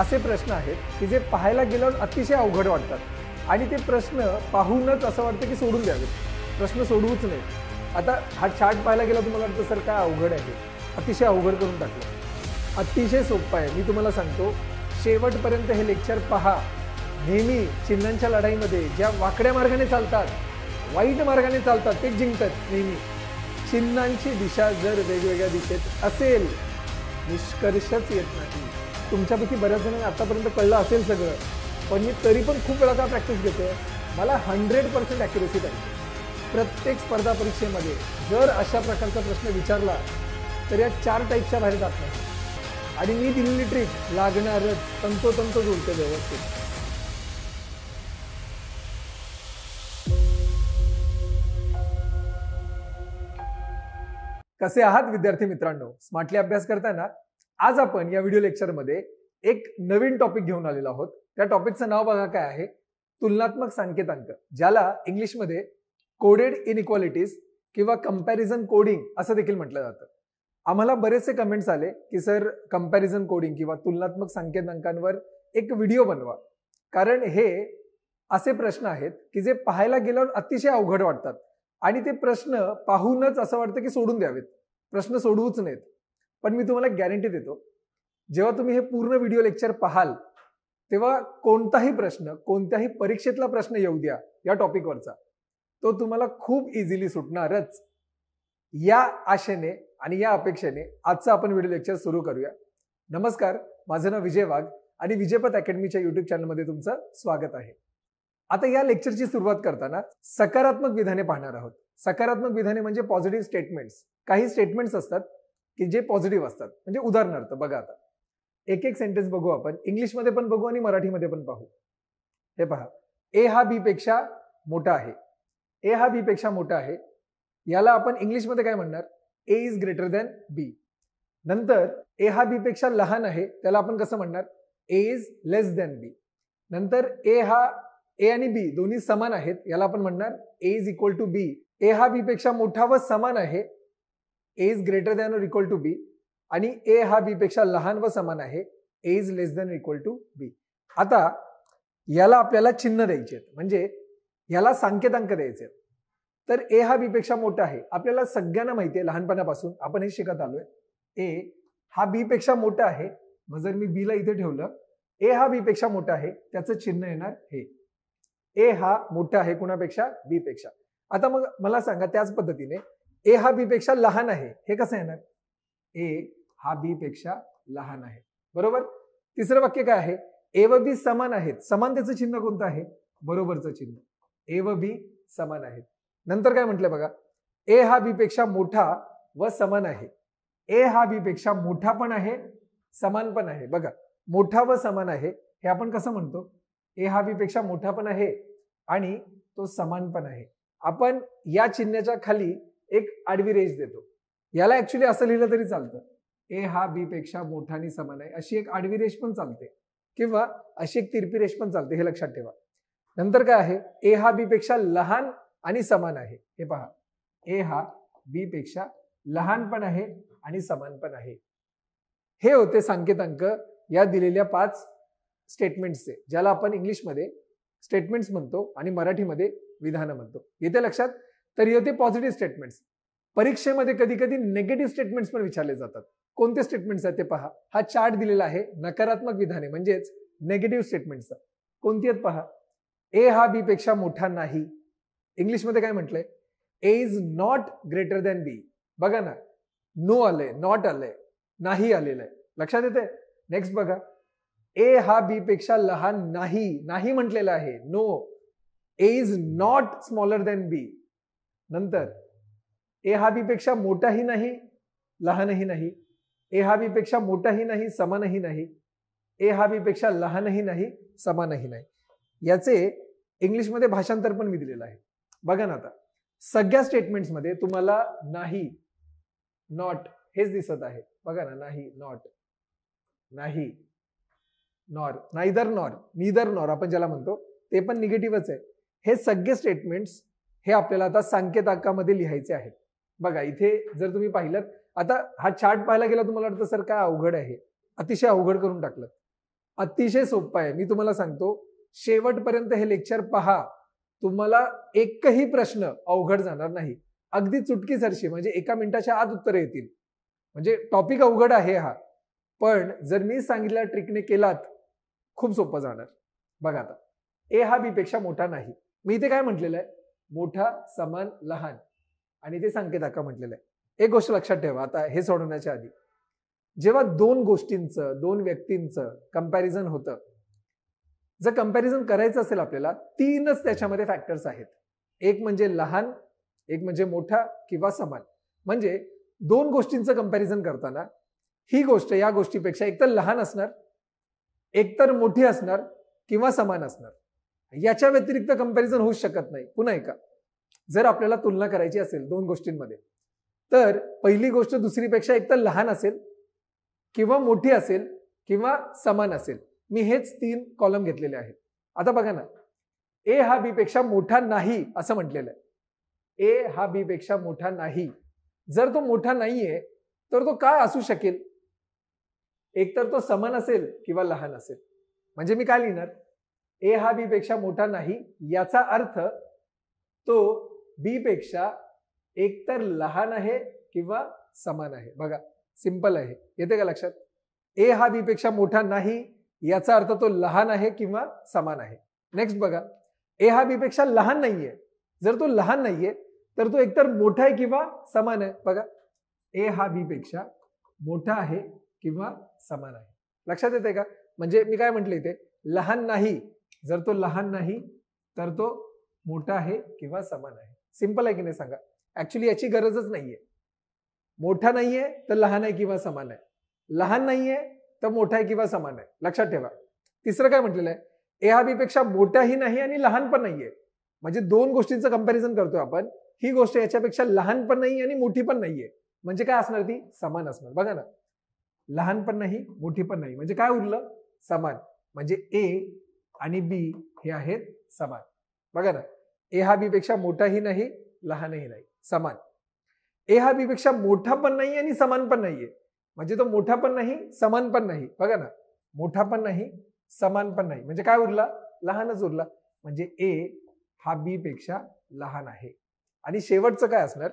असे प्रश्न आहेत की जे पाहायला गेल्यावर अतिशय अवघड वाटतात आणि ते प्रश्न पाहूनच असं वाटतं की सोडून द्यावेत प्रश्न सोडवूच नाही आता हा चार्ट पाहायला गेला तुम्हाला वाटतं सर काय अवघड आहे अतिशय अवघड करून टाकलं अतिशय सोपं आहे मी तुम्हाला सांगतो शेवटपर्यंत हे लेक्चर पहा नेहमी चिन्हांच्या लढाईमध्ये ज्या वाकड्या मार्गाने चालतात वाईट मार्गाने चालतात ते जिंकतात नेहमी चिन्हांची दिशा जर वेगवेगळ्या दिशेत असेल निष्कर्षच येत नाही तुमच्यापैकी बऱ्याच जणांनी आतापर्यंत कळलं असेल सगळं पण मी तरी पण खूप वेळा का प्रॅक्टिस घेतो मला हंड्रेड पर्सेंट ॲक्युरेसी पाहिजे प्रत्येक स्पर्धा परीक्षेमध्ये जर अशा प्रकारचा प्रश्न विचारला तर या चार टाईपच्या बाहेर जात नाही आणि मी दिलेली ट्रिक लागणार तंतोतंत जुळते व्यवस्थित कसे आहात विद्यार्थी मित्रांनो स्मार्टली अभ्यास करताना आज आपण या व्हिडिओ लेक्चरमध्ये एक नवीन टॉपिक घेऊन आलेलो आहोत त्या टॉपिकचं नाव बघा काय आहे तुलनात्मक सांकेतांक ज्याला इंग्लिशमध्ये कोडेड इनइक्वालिटीज किंवा कम्पॅरिझन कोडिंग असं देखील म्हटलं जातं आम्हाला बरेचसे कमेंट्स आले की सर कंपॅरिझन कोडिंग किंवा तुलनात्मक सांकेतांकांवर एक व्हिडिओ बनवा कारण हे असे प्रश्न आहेत की जे पाहायला गेल्यावर अतिशय अवघड वाटतात आणि ते प्रश्न पाहूनच असं वाटतं की सोडून द्यावेत प्रश्न सोडवूच नाहीत पण मी तुम्हाला गॅरंटी देतो जेव्हा तुम्ही हे पूर्ण व्हिडिओ लेक्चर पाहाल तेव्हा कोणताही प्रश्न कोणत्याही परीक्षेतला प्रश्न येऊ द्या या टॉपिकवरचा तो तुम्हाला खूप इझिली सुटणारच या आशेने आणि या अपेक्षेने आजचा आपण व्हिडिओ लेक्चर सुरू करूया नमस्कार माझं नाव विजय वाघ आणि विजयपत अकॅडमीच्या युट्यूब चॅनलमध्ये तुमचं स्वागत आहे आता या लेक्चरची सुरुवात करताना सकारात्मक विधाने पाहणार आहोत सकारात्मक विधाने म्हणजे पॉझिटिव्ह स्टेटमेंट्स काही स्टेटमेंट्स असतात की जे पॉझिटिव्ह असतात म्हणजे उदाहरणार्थ बघा आता एक एक सेंटेन्स बघू आपण इंग्लिशमध्ये पण बघू आणि मराठीमध्ये पण पाहू हे पहा ए हा बी पेक्षा मोठा आहे ए हा बी पेक्षा मोठा आहे याला आपण इंग्लिशमध्ये काय म्हणणार A is greater than B नंतर ए हा बी पेक्षा लहान आहे त्याला आपण कसं म्हणणार A is less than B नंतर ए हा ए आणि बी दोन्ही समान आहेत याला आपण म्हणणार A is equal to B A हा बी पेक्षा मोठा व समान आहे A is greater than or equal to B आणि ए हा बी पेक्षा लहान व समान आहे A is less than equal to B आता याला आपल्याला चिन्ह द्यायचे आहेत म्हणजे याला सांकेतांक द्यायचे आहेत तर ए हा बी पेक्षा मोठा आहे आपल्याला सगळ्यांना माहिती आहे लहानपणापासून आपण हे शिकत आलोय ए हा बी पेक्षा मोठा आहे मग जर मी बीला इथे ठेवलं ए हा बी पेक्षा मोठा आहे त्याचं चिन्ह येणार हे ए हा मोठा आहे कुणापेक्षा बी पेक्षा आता मग मला सांगा त्याच पद्धतीने ए हा बी पेक्षा लहान आहे हे कसं येणार ए हा बी पेक्षा लहान आहे बरोबर तिसरं वाक्य काय आहे ए व बी समान आहेत समानतेचं चिन्ह कोणतं आहे बरोबरचं चिन्ह ए व बी समान आहेत नंतर काय म्हटलं बघा ए हा बी पेक्षा मोठा व समान आहे ए हा बी पेक्षा मोठा पण आहे समान पण आहे बघा मोठा व समान आहे हे आपण कसं म्हणतो ए हा बी पेक्षा मोठा पण आहे आणि तो समान पण आहे आपण या चिन्हाच्या खाली एक आडवी रेंज देतो याला ऍक्च्युली असं लिहिलं तरी चालतं ए हा बी पेक्षा मोठा आणि समान आहे अशी एक आडवी रेष पण चालते किंवा अशी एक तिरपी रेष पण चालते हे लक्षात ठेवा नंतर काय आहे ए हा बी पेक्षा लहान आणि समान आहे हे पहा ए हा बी पेक्षा लहान पण आहे आणि समान पण आहे हे होते अंक या दिलेल्या पाच स्टेटमेंट्सचे ज्याला आपण इंग्लिशमध्ये स्टेटमेंट्स म्हणतो आणि मराठीमध्ये विधानं म्हणतो येते लक्षात तर हे होते पॉझिटिव्ह स्टेटमेंट्स परीक्षेमध्ये कधी कधी नेगेटिव्ह स्टेटमेंट्स पण विचारले जातात कोणते स्टेटमेंट्स आहेत ते पहा हा चार्ट दिलेला आहे नकारात्मक विधाने म्हणजेच नेगेटिव्ह स्टेटमेंट कोणती आहेत पहा ए हा बी पेक्षा मोठा नाही इंग्लिशमध्ये काय म्हटलंय A is not greater than B बघा ना नो आलंय नॉट आलंय नाही आलेलं आहे लक्षात येते नेक्स्ट बघा ए हा बी पेक्षा लहान नाही नाही म्हटलेला आहे no A is not smaller than B नंतर ए हा बीपेक्षा मोठाही नाही लहानही नाही ए हा बीपेक्षा मोठाही नाही समानही नाही ए हा बीपेक्षा लहानही नाही समानही नाही याचे इंग्लिशमध्ये भाषांतर पण मी दिलेलं आहे बघा ना आता सगळ्या स्टेटमेंट्समध्ये तुम्हाला नाही नॉट हेच दिसत आहे बघा ना नाही नॉट नाही nor neither nor neither nor आपण ज्याला म्हणतो ते पण निगेटिव्हच आहे हे सगळे स्टेटमेंट्स हे आपल्याला आता सांकेताकामध्ये लिहायचे आहे बघा इथे जर तुम्ही पाहिलं आता हा चार्ट पाहायला गेला तुम्हाला वाटतं सर काय अवघड आहे अतिशय अवघड करून टाकलं अतिशय सोपं आहे मी तुम्हाला सांगतो शेवटपर्यंत हे लेक्चर पहा तुम्हाला एकही प्रश्न अवघड जाणार नाही अगदी चुटकीसरशी म्हणजे एका मिनिटाच्या आत उत्तर येतील म्हणजे टॉपिक अवघड आहे हा पण जर मी सांगितल्या ट्रिकने केलात खूप सोपं जाणार बघा आता ए हा बी पेक्षा मोठा नाही मी इथे काय म्हटलेलं आहे मोठा समान लहान आणि ते संकेत आका म्हटलेलं आहे एक गोष्ट लक्षात ठेवा आता हे सोडवण्याच्या आधी जेव्हा दोन गोष्टींचं दोन व्यक्तींचं कंपॅरिझन होतं जर कम्पॅरिझन करायचं असेल आपल्याला तीनच त्याच्यामध्ये फॅक्टर्स आहेत एक म्हणजे लहान एक म्हणजे मोठा किंवा समान म्हणजे दोन गोष्टींचं कंपॅरिझन करताना ही गोष्ट या गोष्टीपेक्षा एकतर लहान असणार एकतर मोठी असणार किंवा समान असणार याच्या व्यतिरिक्त कंपॅरिझन होऊ शकत नाही पुन्हा ऐका जर आपल्याला तुलना करायची असेल दोन गोष्टींमध्ये तर पहिली गोष्ट दुसरीपेक्षा एक तर लहान असेल किंवा मोठी असेल किंवा समान असेल मी हेच तीन कॉलम घेतलेले आहेत आता बघा ना ए हा बी पेक्षा मोठा नाही असं म्हटलेलं आहे ए हा बी पेक्षा मोठा नाही जर तो मोठा नाहीये तर तो काय असू शकेल एकतर तो समान असेल किंवा लहान असेल म्हणजे मी काय लिहिणार ए हा बी पेक्षा मोठा नाही याचा अर्थ तो बी पेक्षा एकतर लहान आहे किंवा समान आहे बघा सिंपल आहे येते का लक्षात ए हा बी पेक्षा मोठा नाही याचा अर्थ तो लहान आहे किंवा समान आहे नेक्स्ट बघा ए हा बी पेक्षा लहान नाहीये जर तो लहान नाहीये तर तो एकतर मोठा आहे किंवा समान आहे बघा ए हा बी पेक्षा मोठा आहे किंवा समान आहे लक्षात येते का म्हणजे मी काय म्हटले इथे लहान नाही जर तो लहान नाही तर तो मोठा आहे किंवा समान आहे सिंपल आहे की नाही सांगा ऍक्च्युली याची गरजच नाहीये मोठा नाहीये तर लहान आहे किंवा समान आहे लहान नाहीये तर मोठा आहे किंवा समान आहे लक्षात ठेवा तिसरं काय म्हटलेलं आहे ए हा बी पेक्षा मोठाही नाही आणि लहान पण नाहीये म्हणजे दोन गोष्टींचं कंपॅरिझन करतो आपण ही गोष्ट याच्यापेक्षा लहान पण नाही आणि मोठी पण नाहीये म्हणजे काय असणार ती समान असणार बघा ना लहान पण नाही मोठी पण नाही म्हणजे काय उरलं समान म्हणजे ए आणि बी हे आहेत समान बघा ना ए हा बी पेक्षा मोठाही नाही लहानही नाही समान ए हा बी पेक्षा मोठा पण नाही आणि समान पण नाहीये म्हणजे तो मोठा पण नाही समान पण नाही बघा ना मोठा पण नाही समान पण नाही म्हणजे काय उरला लहानच उरला म्हणजे ए हा बी पेक्षा लहान आहे आणि शेवटचं काय असणार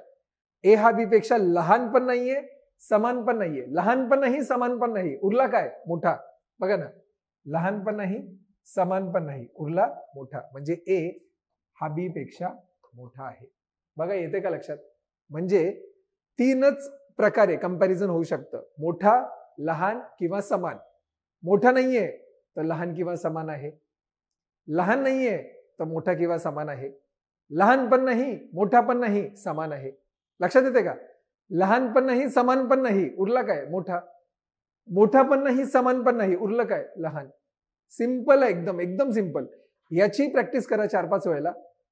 ए हा बी पेक्षा लहान पण नाहीये समान पण नाहीये लहान पण नाही समान पण नाही उरला काय मोठा बघा ना लहान पण नाही समान पण नाही उरला मोठा म्हणजे ए हा बी पेक्षा मोठा आहे बघा येते का लक्षात म्हणजे तीनच प्रकारे कंपॅरिझन होऊ शकतं मोठा लहान किंवा समान मोठा नाहीये तर लहान किंवा समान आहे लहान नाहीये तर मोठा किंवा समान आहे लहान पण नाही मोठा पण नाही समान आहे लक्षात येते का लहान पण नाही समान पण नाही उरला काय मोठा मोठा पण नाही समान पण नाही उरलं काय लहान सिंपल आहे एकदम एकदम सिंपल याची प्रॅक्टिस करा चार पाच वेळेला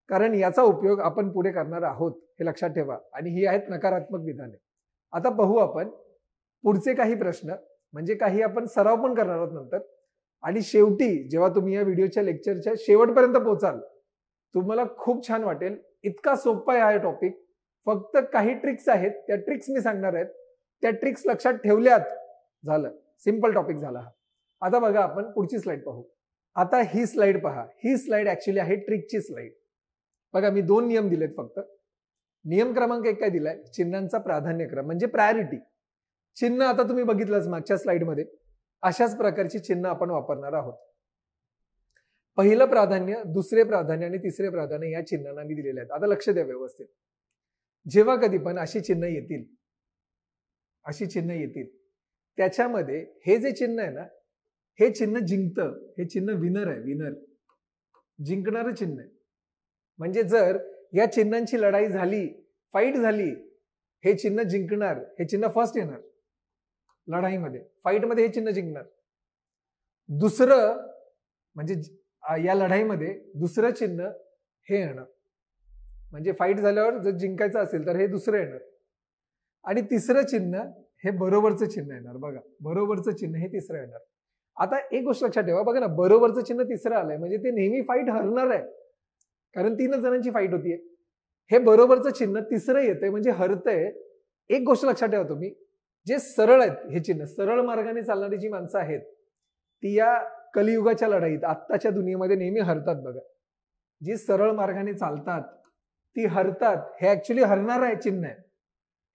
कारण याचा उपयोग आपण पुढे करणार आहोत हे लक्षात ठेवा आणि ही आहेत नकारात्मक विधाने आता पाहू आपण पुढचे काही प्रश्न म्हणजे काही आपण सराव पण करणार आहोत नंतर आणि शेवटी जेव्हा तुम्ही या व्हिडिओच्या लेक्चरच्या शेवटपर्यंत पोहोचाल तुम्हाला खूप छान वाटेल इतका सोपा आहे टॉपिक फक्त काही ट्रिक्स आहेत त्या ट्रिक्स मी सांगणार आहेत त्या ट्रिक्स लक्षात ठेवल्यात झालं सिंपल टॉपिक झाला हा आता बघा आपण पुढची स्लाइड पाहू आता ही स्लाइड पहा ही स्लाइड ऍक्च्युली आहे ट्रिकची स्लाइड बघा मी दोन नियम दिलेत फक्त नियम क्रमांक एक काय दिलाय चिन्हांचा प्राधान्यक्रम म्हणजे प्रायोरिटी चिन्ह आता तुम्ही बघितलंच मागच्या स्लाईडमध्ये अशाच प्रकारची चिन्ह आपण वापरणार आहोत पहिलं प्राधान्य दुसरे प्राधान्य आणि तिसरे प्राधान्य या चिन्हांना मी दिलेले आहेत आता लक्ष द्या व्यवस्थित जेव्हा कधी पण अशी चिन्ह येतील अशी चिन्ह येतील त्याच्यामध्ये हे जे चिन्ह आहे ना हे चिन्ह जिंकतं हे चिन्ह विनर आहे विनर जिंकणारं चिन्ह आहे म्हणजे जर या चिन्हांची लढाई झाली फाईट झाली हे चिन्ह जिंकणार हे चिन्ह फर्स्ट येणार लढाईमध्ये फाईटमध्ये हे चिन्ह जिंकणार दुसरं म्हणजे या लढाईमध्ये दुसरं चिन्ह हे येणार म्हणजे फाईट झाल्यावर जर जिंकायचं असेल तर हे दुसरं येणार आणि तिसरं चिन्ह हे बरोबरचं चिन्ह येणार बघा बरोबरचं चिन्ह हे तिसरं येणार आता एक गोष्ट लक्षात ठेवा बघा ना बरोबरचं चिन्ह तिसरं आलंय म्हणजे ते नेहमी फाईट हरणार आहे कारण तीनच जणांची फाईट होतीये हे बरोबरचं चिन्ह तिसरं येतंय म्हणजे हरतंय एक गोष्ट लक्षात ठेवा तुम्ही जे सरळ आहेत हे चिन्ह सरळ मार्गाने चालणारी जी माणसं आहेत ती या कलियुगाच्या लढाईत आत्ताच्या दुनियेमध्ये नेहमी हरतात बघा जी सरळ मार्गाने चालतात ती हरतात हे ऍक्च्युली हरणार आहे चिन्ह आहे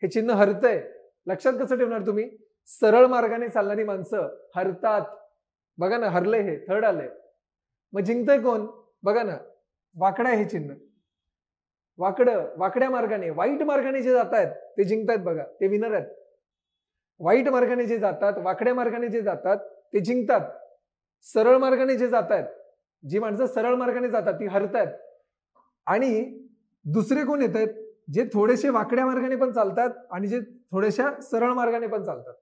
हे चिन्ह हरतंय लक्षात कसं ठेवणार तुम्ही सरळ मार्गाने चालणारी माणसं हरतात बघा ना हरले हे थर्ड आले मग आहे कोण बघा ना वाकडा हे चिन्ह वाकडं वाकड्या मार्गाने वाईट मार्गाने जे जात आहेत ते जिंकतायत बघा ते विनर आहेत वाईट मार्गाने जे जातात वाकड्या मार्गाने जे जातात ते जिंकतात सरळ मार्गाने जे जात आहेत जी माणसं सरळ मार्गाने जातात ती आहेत आणि दुसरे कोण येत आहेत जे थोडेसे वाकड्या मार्गाने पण चालतात आणि जे थोड्याशा सरळ मार्गाने पण चालतात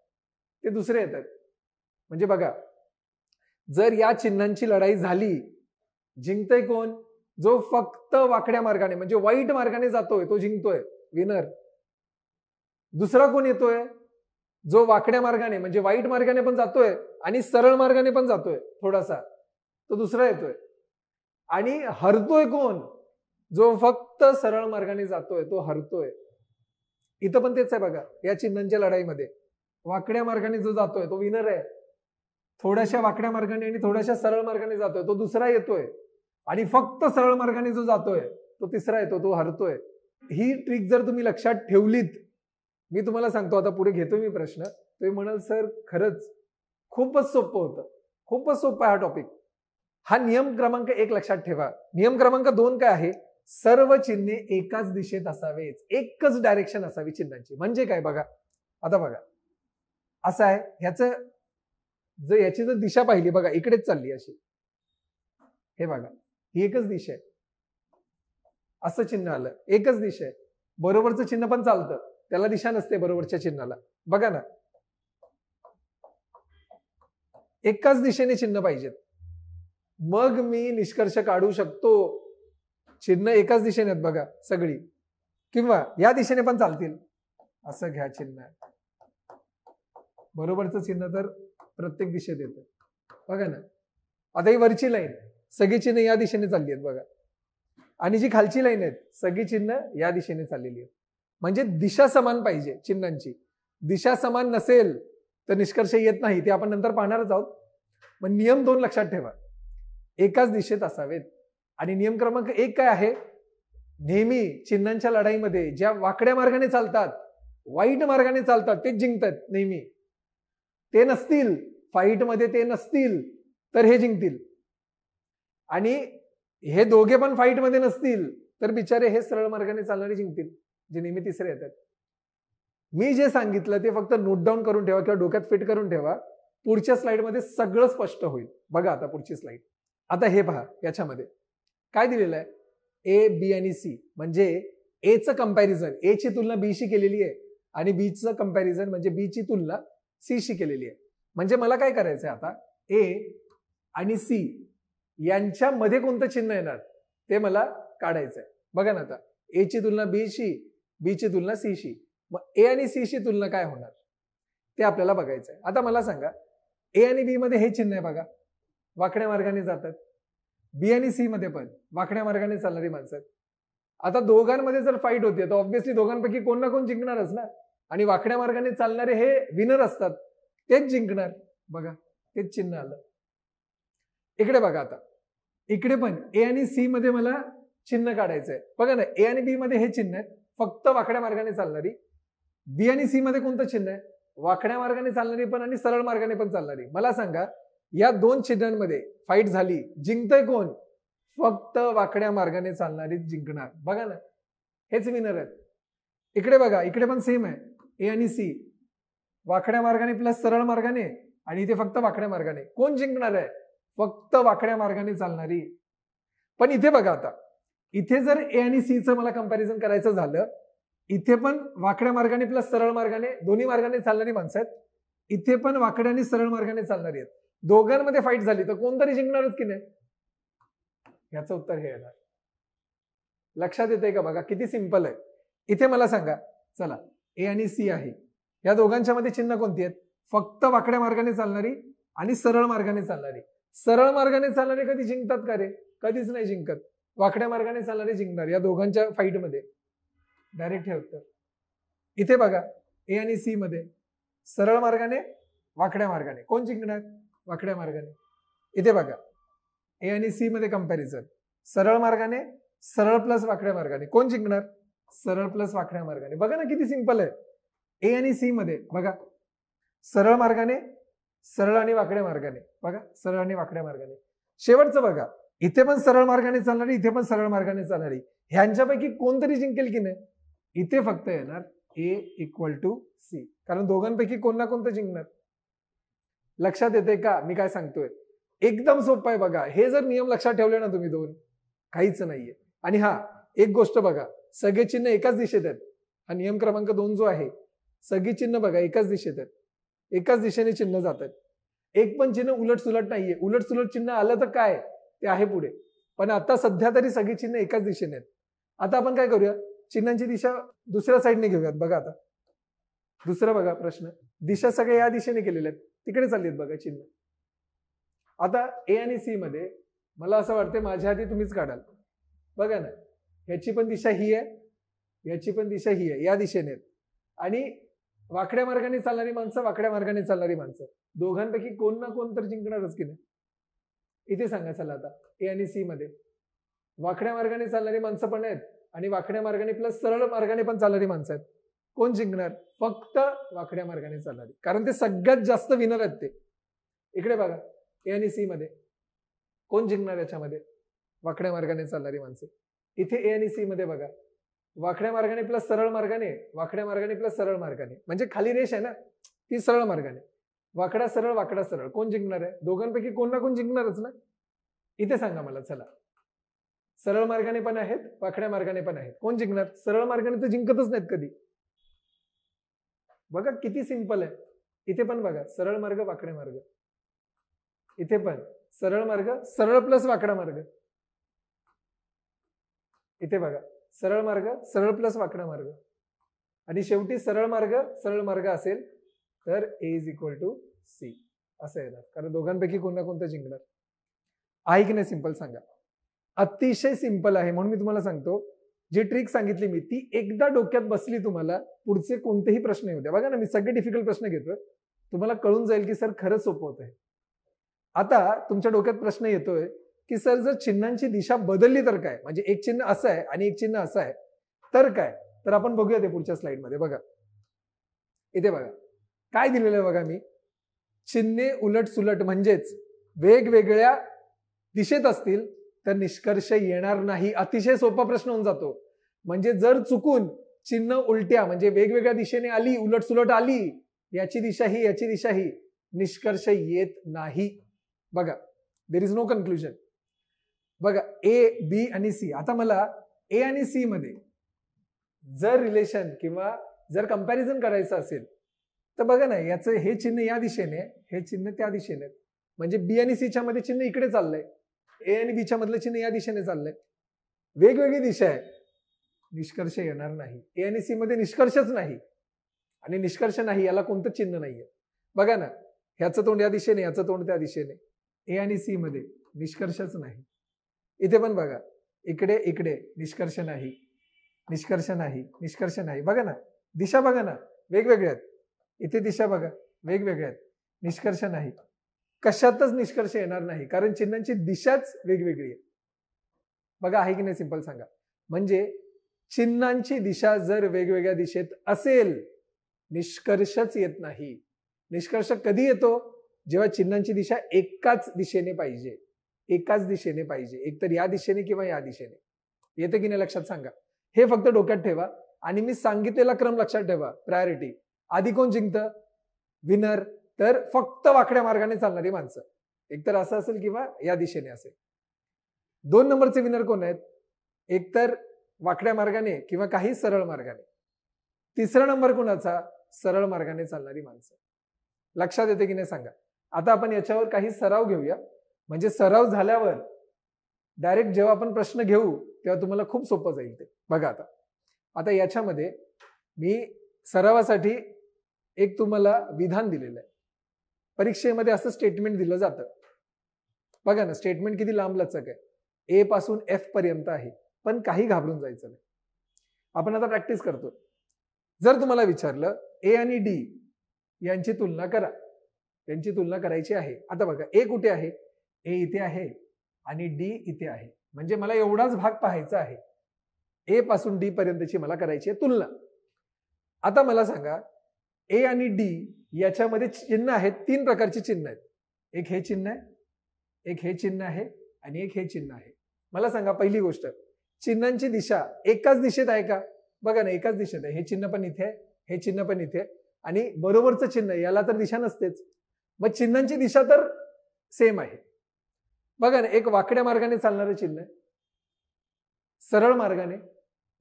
ते दुसरे येत आहेत म्हणजे बघा जर या चिन्हांची लढाई झाली जिंकतोय कोण जो फक्त वाकड्या मार्गाने म्हणजे वाईट मार्गाने जातोय तो जिंकतोय विनर दुसरा कोण येतोय जो वाकड्या मार्गाने म्हणजे वाईट मार्गाने पण जातोय आणि सरळ मार्गाने पण जातोय थोडासा तो दुसरा येतोय आणि हरतोय कोण जो फक्त सरळ मार्गाने जातोय तो हरतोय इथं पण तेच आहे बघा या चिन्हांच्या लढाईमध्ये वाकड्या मार्गाने जो जातोय तो विनर आहे थोड्याशा वाकड्या मार्गाने आणि थोड्याशा सरळ मार्गाने जातोय तो दुसरा येतोय आणि फक्त सरळ मार्गाने जो जातोय तो तिसरा येतो तो हरतोय ही ट्रिक जर तुम्ही लक्षात ठेवलीत मी तुम्हाला सांगतो आता पुढे घेतोय मी प्रश्न तुम्ही म्हणाल सर खरंच खूपच सोपं होतं खूपच सोपं आहे हा टॉपिक हा नियम क्रमांक एक लक्षात ठेवा नियम क्रमांक दोन काय आहे सर्व चिन्हे एकाच दिशेत असावेच एकच डायरेक्शन असावी चिन्हांची म्हणजे काय बघा आता बघा असं आहे ह्याचं जर याची जर दिशा पाहिली बघा इकडेच चालली अशी हे बघा ही एकच दिशा आहे असं चिन्ह आलं एकच दिशा आहे बरोबरचं चिन्ह पण चालतं त्याला दिशा नसते बरोबरच्या चिन्हाला बघा ना एकाच दिशेने चिन्ह पाहिजेत मग मी निष्कर्ष काढू शकतो चिन्ह एकाच दिशेने आहेत बघा सगळी किंवा या दिशेने पण चालतील असं घ्या चिन्ह बरोबरचं चिन्ह तर प्रत्येक दिशेत येतं बघा ना आता ही वरची लाईन सगळी चिन्ह या दिशेने चालली आहेत बघा आणि जी खालची लाईन आहेत सगळी चिन्ह या दिशेने चाललेली आहेत म्हणजे दिशा समान पाहिजे चिन्हांची दिशा समान नसेल तर निष्कर्ष येत नाही ते आपण नंतर पाहणारच आहोत मग नियम दोन लक्षात ठेवा एकाच दिशेत असावेत आणि नियम क्रमांक एक काय आहे नेहमी चिन्हांच्या लढाईमध्ये ज्या वाकड्या मार्गाने चालतात वाईट मार्गाने चालतात ते जिंकतात नेहमी ते नसतील फाईटमध्ये ते नसतील तर हे जिंकतील आणि हे दोघे पण फाईटमध्ये नसतील तर बिचारे हे सरळ मार्गाने चालणारे जिंकतील जे नेहमी तिसरे येतात मी जे सांगितलं ते फक्त नोट डाऊन करून ठेवा किंवा डोक्यात फिट करून ठेवा पुढच्या मध्ये सगळं स्पष्ट होईल बघा आता पुढची स्लाइड आता हे पहा याच्यामध्ये काय दिलेलं आहे ए बी आणि सी म्हणजे एचं कम्पॅरिझन एची तुलना बीशी केलेली आहे आणि बीचं कम्पॅरिझन म्हणजे बीची तुलना सी शी केलेली आहे म्हणजे मला काय करायचंय आता ए आणि सी यांच्यामध्ये कोणतं चिन्ह येणार ते मला काढायचंय बघा ना आता ए ची तुलना बी बी ची तुलना सीशी मग ए आणि सी शी तुलना काय होणार ते आपल्याला बघायचंय आता मला सांगा ए आणि बी मध्ये हे चिन्ह आहे बघा वाकड्या मार्गाने जातात बी आणि सी मध्ये पण वाकड्या मार्गाने चालणारी माणसं आता दोघांमध्ये जर फाईट होते तर ऑब्व्हियसली दोघांपैकी कोण ना कोण जिंकणारच ना आणि वाकड्या मार्गाने चालणारे हे विनर असतात तेच जिंकणार बघा तेच चिन्ह आलं इकडे बघा आता इकडे पण ए आणि सी मध्ये मला चिन्ह काढायचंय बघा ना ए आणि बी मध्ये हे चिन्ह आहे फक्त वाकड्या मार्गाने चालणारी बी आणि सी मध्ये कोणतं चिन्ह आहे वाकड्या मार्गाने चालणारी पण आणि सरळ मार्गाने पण चालणारी मला सांगा या दोन चिन्हांमध्ये फाईट झाली जिंकतय कोण फक्त वाकड्या मार्गाने चालणारी जिंकणार बघा ना हेच विनर आहेत इकडे बघा इकडे पण सेम आहे ए आणि सी वाकड्या मार्गाने प्लस सरळ मार्गाने आणि इथे फक्त वाकड्या मार्गाने कोण जिंकणार आहे फक्त वाकड्या मार्गाने चालणारी पण इथे बघा आता इथे जर ए आणि सी सीचं मला कंपॅरिझन करायचं झालं इथे पण वाकड्या मार्गाने प्लस सरळ मार्गाने दोन्ही मार्गाने चालणारी माणसं आहेत इथे पण वाकड्या आणि सरळ मार्गाने चालणारी आहेत दोघांमध्ये फाईट झाली तर कोणतरी जिंकणारच की नाही याचं उत्तर हे येणार लक्षात येते का बघा किती सिंपल आहे इथे मला सांगा चला ए आणि सी आहे या दोघांच्या मध्ये चिन्ह कोणती आहेत फक्त वाकड्या मार्गाने चालणारी आणि सरळ मार्गाने चालणारी सरळ मार्गाने चालणारे कधी जिंकतात का रे कधीच नाही जिंकत वाकड्या मार्गाने चालणारे जिंकणार या दोघांच्या फाईटमध्ये डायरेक्ट हे उत्तर इथे बघा ए आणि सी मध्ये सरळ मार्गाने वाकड्या मार्गाने कोण जिंकणार वाकड्या मार्गाने इथे बघा ए आणि सी मध्ये कंपॅरिझन सरळ मार्गाने सरळ प्लस वाकड्या मार्गाने कोण जिंकणार सरळ प्लस वाकड्या मार्गाने बघा ना किती सिंपल आहे ए आणि सी मध्ये बघा सरळ मार्गाने सरळ आणि वाकड्या मार्गाने बघा सरळ आणि वाकड्या मार्गाने शेवटचं बघा इथे पण सरळ मार्गाने चालणारी इथे पण सरळ मार्गाने चालणारी ह्यांच्यापैकी कोणतरी जिंकेल की नाही इथे फक्त येणार ए इक्वल टू सी कारण दोघांपैकी कोण ना कोणतं जिंकणार लक्षात येते का मी काय सांगतोय एकदम सोपं आहे बघा हे जर नियम लक्षात ठेवले ना तुम्ही दोन काहीच नाहीये आणि हा एक गोष्ट बघा सगळे चिन्ह एकाच दिशेत आहेत हा नियम क्रमांक दोन जो आहे सगळी चिन्ह बघा एकाच दिशेत आहेत एकाच दिशेने चिन्ह जात आहेत एक पण चिन्ह उलट सुलट नाहीये उलट सुलट चिन्ह आलं तर काय ते आहे पुढे पण आता सध्या तरी सगळी चिन्ह एकाच दिशेने आहेत आता आपण काय करूया चिन्हांची दिशा दुसऱ्या साईडने घेऊयात बघा आता दुसरा बघा प्रश्न दिशा सगळ्या या दिशेने केलेल्या आहेत तिकडे चालली आहेत बघा चिन्ह आता ए आणि सी मध्ये मला असं वाटतं माझ्या आधी तुम्हीच काढाल बघा ना ह्याची पण दिशा ही आहे याची पण दिशा ही आहे या दिशेने आणि वाकड्या मार्गाने चालणारी माणसं वाकड्या मार्गाने चालणारी माणसं दोघांपैकी कोण ना कोण तर जिंकणारच की नाही इथे सांगा चला आता ए आणि सी मध्ये वाकड्या मार्गाने चालणारी माणसं पण आहेत आणि वाकड्या मार्गाने प्लस सरळ मार्गाने पण चालणारी माणसं आहेत कोण जिंकणार फक्त वाकड्या मार्गाने चालणारी कारण ते सगळ्यात जास्त विनर आहेत ते इकडे बघा ए आणि सी मध्ये कोण जिंकणार याच्यामध्ये वाकड्या मार्गाने चालणारी माणसं इथे ए आणि सी मध्ये बघा वाकड्या मार्गाने प्लस सरळ मार्गाने वाकड्या मार्गाने प्लस सरळ मार्गाने म्हणजे खाली रेष आहे ना ती सरळ मार्गाने वाकडा सरळ वाकडा सरळ कोण जिंकणार आहे दोघांपैकी कोण ना कोण जिंकणारच ना इथे सांगा मला चला सरळ मार्गाने पण आहेत वाकड्या मार्गाने पण आहेत कोण जिंकणार सरळ मार्गाने तर जिंकतच नाहीत कधी बघा किती सिंपल आहे इथे पण बघा सरळ मार्ग वाकडे मार्ग इथे पण सरळ मार्ग सरळ प्लस वाकडा मार्ग इथे बघा सरळ मार्ग सरळ प्लस वाकडा मार्ग आणि शेवटी सरळ मार्ग सरळ मार्ग असेल तर A is equal to C असं येणार कारण दोघांपैकी कोण ना कोणतं जिंकणार आहे की नाही सिंपल सांगा अतिशय सिंपल आहे म्हणून मी तुम्हाला सांगतो जी ट्रिक सांगितली मी ती एकदा डोक्यात बसली तुम्हाला पुढचे कोणतेही प्रश्न येऊ द्या बघा ना मी सगळे डिफिकल्ट प्रश्न घेतोय तुम्हाला कळून जाईल की सर खरंच सोपं होत आहे आता तुमच्या डोक्यात प्रश्न येतोय की सर जर चिन्हांची दिशा बदलली तर काय म्हणजे एक चिन्ह असं आहे आणि एक चिन्ह असं आहे तर काय तर आपण बघूया ते पुढच्या स्लाइडमध्ये बघा इथे बघा काय दिलेलं आहे बघा मी चिन्हे उलट सुलट म्हणजेच वेगवेगळ्या दिशेत असतील तर निष्कर्ष येणार नाही अतिशय सोपा प्रश्न होऊन जातो म्हणजे जर चुकून चिन्ह उलट्या म्हणजे वेगवेगळ्या दिशेने आली उलट सुलट आली याची दिशा ही याची दिशा ही निष्कर्ष येत नाही बघा देर इज नो कन्क्लुजन बघा ए बी आणि सी आता मला ए आणि सी मध्ये जर रिलेशन किंवा जर कंपॅरिझन करायचं असेल तर बघा ना याचं हे चिन्ह या दिशेने हे चिन्ह त्या दिशेने म्हणजे बी आणि सीच्या मध्ये चिन्ह इकडे चाललंय ए आणि बीच्या मधलं चिन्ह या दिशेने चाललंय वेगवेगळी दिशा आहे निष्कर्ष येणार नाही ए आणि सी मध्ये निष्कर्षच नाही आणि निष्कर्ष नाही याला कोणतं चिन्ह नाहीये बघा ना ह्याचं तोंड या दिशेने याचं तोंड त्या दिशेने ए आणि सी मध्ये निष्कर्षच नाही इथे पण बघा इकडे इकडे निष्कर्ष नाही निष्कर्ष नाही निष्कर्ष नाही बघा ना दिशा बघा ना वेगवेगळ्या आहेत इथे दिशा बघा वेगवेगळ्या आहेत निष्कर्ष नाही कशातच निष्कर्ष येणार नाही कारण चिन्हांची दिशाच वेगवेगळी आहे बघा आहे की नाही सिंपल सांगा म्हणजे चिन्हांची दिशा जर वेगवेगळ्या दिशेत असेल निष्कर्षच येत नाही निष्कर्ष कधी येतो जेव्हा चिन्हांची दिशा एकाच दिशेने पाहिजे एकाच दिशेने पाहिजे एकतर या दिशेने किंवा या दिशेने येते की नाही लक्षात सांगा हे फक्त डोक्यात ठेवा आणि मी सांगितलेला क्रम लक्षात ठेवा प्रायोरिटी आधी कोण जिंकतं विनर तर फक्त वाकड्या मार्गाने चालणारी माणसं एकतर असं असेल किंवा या दिशेने असेल दोन नंबरचे विनर कोण आहेत एकतर वाकड्या मार्गाने किंवा काही सरळ मार्गाने तिसरा नंबर कोणाचा सरळ मार्गाने चालणारी माणसं लक्षात येते की नाही सांगा आता आपण याच्यावर काही सराव घेऊया म्हणजे सराव झाल्यावर डायरेक्ट जेव्हा आपण प्रश्न घेऊ तेव्हा तुम्हाला खूप सोपं जाईल ते बघा आता आता याच्यामध्ये मी सरावासाठी एक तुम्हाला विधान दिलेलं आहे परीक्षेमध्ये असं स्टेटमेंट दिलं जातं बघा ना स्टेटमेंट किती लांब लचक आहे ए पासून एफ पर्यंत आहे पण काही घाबरून जायचं नाही आपण आता प्रॅक्टिस करतो जर तुम्हाला विचारलं ए आणि डी यांची तुलना करा त्यांची तुलना करायची आहे आता बघा ए कुठे आहे ए इथे आहे आणि डी इथे आहे म्हणजे मला एवढाच भाग पाहायचा आहे ए पासून डी पर्यंतची मला करायची आहे तुलना आता मला सांगा ए आणि डी याच्यामध्ये चिन्ह आहेत तीन प्रकारची चिन्ह आहेत एक हे चिन्ह आहे एक हे चिन्ह आहे आणि एक हे चिन्ह आहे मला सांगा पहिली गोष्ट चिन्हांची दिशा एकाच दिशेत आहे का बघा ना एकाच दिशेत आहे हे चिन्ह पण इथे हे चिन्ह पण इथे आणि बरोबरचं चिन्ह याला तर दिशा नसतेच मग चिन्हांची दिशा तर सेम आहे बघा ना एक वाकड्या मार्गाने चालणारं चिन्ह सरळ मार्गाने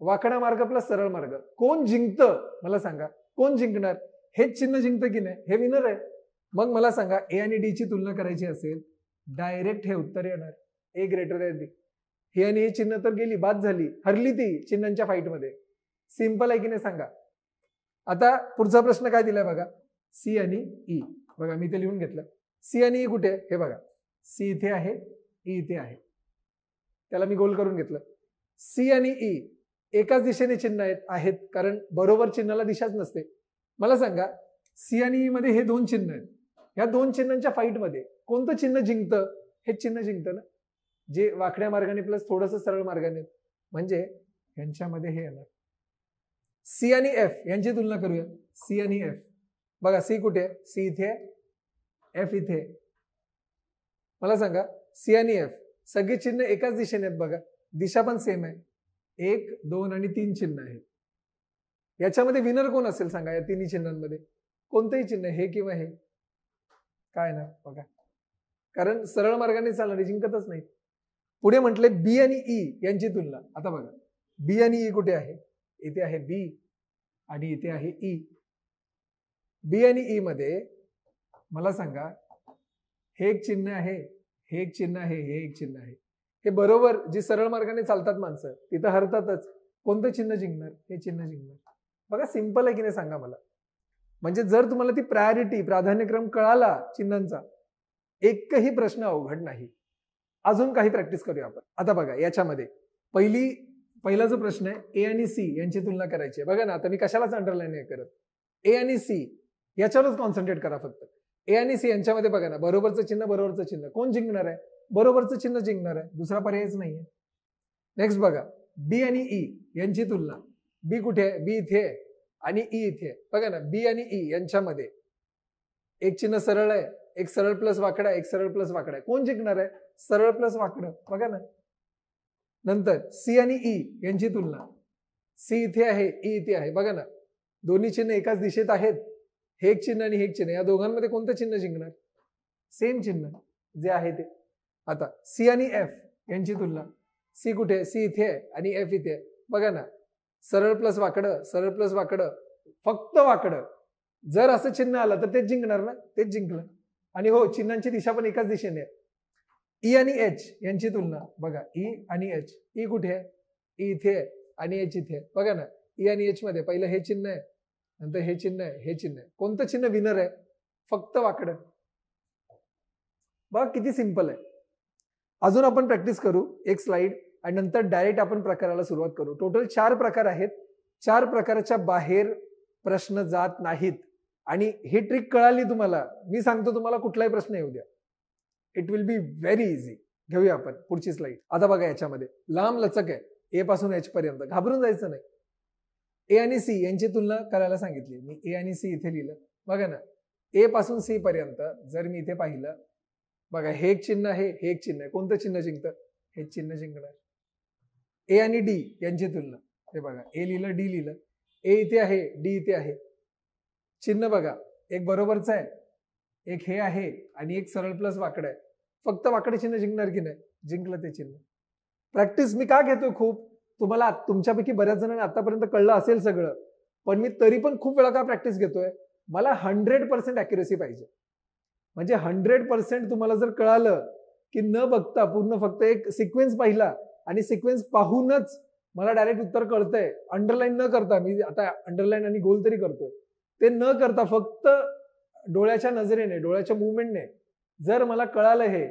वाकडा मार्ग आपला सरळ मार्ग कोण जिंकतं मला सांगा कोण जिंकणार हेच चिन्ह जिंकतं की नाही हे विनर आहे मग मला सांगा ए आणि डी ची तुलना करायची असेल डायरेक्ट हे उत्तर येणार ए ग्रेटर आहे डी हे आणि हे चिन्ह तर गेली बाद झाली हरली ती चिन्हांच्या फाईटमध्ये सिम्पल आहे की नाही सांगा आता पुढचा प्रश्न काय दिलाय बघा सी आणि ई e. बघा मी ते लिहून घेतलं सी आणि ई e कुठे हे बघा सी इथे आहे ई इथे आहे त्याला मी गोल करून घेतलं सी आणि ई एकाच दिशेने चिन्ह आहेत कारण बरोबर चिन्हाला दिशाच नसते मला सांगा सी आणि ई मध्ये हे दोन चिन्ह आहेत ह्या दोन चिन्हांच्या फाईटमध्ये कोणतं चिन्ह जिंकतं हे चिन्ह जिंकतं ना जे वाकड्या मार्गाने प्लस थोडस सरळ मार्गाने म्हणजे यांच्यामध्ये हे येणार सी आणि एफ यांची तुलना करूया सी आणि एफ बघा सी कुठे सी इथे एफ इथे मला सांगा सी आणि एफ सगळी चिन्ह एकाच दिशेने आहेत बघा दिशा पण सेम आहे एक दोन आणि तीन चिन्ह आहेत याच्यामध्ये विनर कोण असेल सांगा या तिन्ही चिन्हांमध्ये कोणतंही चिन्ह हे किंवा हे काय ना बघा कारण सरळ मार्गाने चालणारे जिंकतच नाही पुढे म्हटले बी आणि ई यांची तुलना आता बघा बी आणि ई कुठे आहे इथे आहे बी आणि इथे आहे ई बी आणि ई मध्ये मला सांगा हे एक चिन्ह आहे हे एक चिन्ह आहे हे एक चिन्ह आहे हे बरोबर जी सरळ मार्गाने चालतात माणसं तिथं हरतातच कोणतं चिन्ह जिंकणार हे चिन्ह जिंकणार बघा सिम्पल आहे की नाही सांगा मला म्हणजे जर तुम्हाला ती प्रायोरिटी प्राधान्यक्रम कळाला चिन्हांचा एकही प्रश्न अवघड नाही अजून काही प्रॅक्टिस करूया आपण आता बघा याच्यामध्ये पहिली पहिला जो प्रश्न आहे ए आणि सी यांची तुलना करायची आहे बघा ना आता मी कशालाच अंडरलाईन करत ए आणि सी याच्यावरच कॉन्सन्ट्रेट करा फक्त ए आणि सी यांच्यामध्ये बघा ना बरोबरचं चिन्ह बरोबरचं चिन्ह कोण जिंकणार आहे बरोबरचं चिन्ह जिंकणार आहे दुसरा पर्यायच नाहीये नेक्स्ट बघा बी आणि ई e यांची तुलना बी कुठे आहे बी इथे आणि ई e इथे बघा ना बी आणि ई e यांच्यामध्ये एक चिन्ह सरळ आहे एक सरळ प्लस वाकडा एक सरळ प्लस वाकडा कोण जिंकणार आहे सरळ प्लस वाकडं बघा ना नंतर सी आणि ई यांची तुलना सी इथे आहे ई इथे आहे बघा ना दोन्ही चिन्ह एकाच दिशेत आहेत हे एक चिन्ह आणि हे एक चिन्ह या दोघांमध्ये कोणतं चिन्ह जिंकणार सेम चिन्ह जे आहे ते आता सी आणि एफ यांची तुलना सी कुठे आहे सी इथे आहे आणि एफ इथे आहे बघा ना सरळ प्लस वाकडं सरळ प्लस वाकडं फक्त वाकडं जर असं चिन्ह आलं तर तेच जिंकणार ना तेच जिंकलं आणि हो चिन्हांची दिशा पण एकाच दिशेने आहे ई e आणि एच यांची तुलना बघा ई e आणि एच ई e कुठे आहे ई इथे आहे आणि एच इथे आहे बघा ना ई आणि एच मध्ये पहिलं हे चिन्ह आहे नंतर हे चिन्ह आहे हे चिन्ह आहे कोणतं चिन्ह विनर आहे फक्त वाकड बघा किती सिंपल आहे अजून आपण प्रॅक्टिस करू एक स्लाइड आणि नंतर डायरेक्ट आपण प्रकाराला सुरुवात करू टोटल चार प्रकार आहेत चार प्रकाराच्या बाहेर प्रश्न जात नाहीत आणि ही ट्रिक कळाली तुम्हाला मी सांगतो तुम्हाला कुठलाही प्रश्न येऊ द्या it will be very easy घेऊया आपण पुढची स्लाईड आता बघा याच्यामध्ये लांब लचक आहे ए पासून एच पर्यंत घाबरून जायचं नाही ए आणि सी यांची तुलना करायला सांगितली मी ए आणि सी इथे लिहिलं बघा ना ए पासून सी पर्यंत जर मी इथे पाहिलं बघा हे एक चिन्ह आहे हे एक चिन्ह आहे कोणतं चिन्ह जिंकतं हे चिन्ह जिंकणार ए आणि डी यांची तुलना हे बघा ए लिहिलं डी लिहिलं ए इथे आहे डी इथे आहे चिन्ह बघा एक बरोबरचं आहे एक हे आहे आणि एक सरळ प्लस वाकड आहे फक्त वाकडे चिन्ह जिंकणार की नाही जिंकलं ते चिन्ह प्रॅक्टिस मी का घेतो खूप तुम्हाला तुमच्यापैकी बऱ्याच जणांना आतापर्यंत कळलं असेल सगळं पण मी तरी पण खूप वेळा का प्रॅक्टिस घेतोय मला हंड्रेड पर्सेंट अॅक्युरेसी पाहिजे म्हणजे हंड्रेड पर्सेंट तुम्हाला जर कळालं की न बघता पूर्ण फक्त एक सिक्वेन्स पाहिला आणि सिक्वेन्स पाहूनच मला डायरेक्ट उत्तर कळतंय अंडरलाईन न करता मी आता अंडरलाईन आणि गोल तरी करतोय ते न करता फक्त डोळ्याच्या नजरेने डोळ्याच्या मुवमेंटने जर मला कळालं हे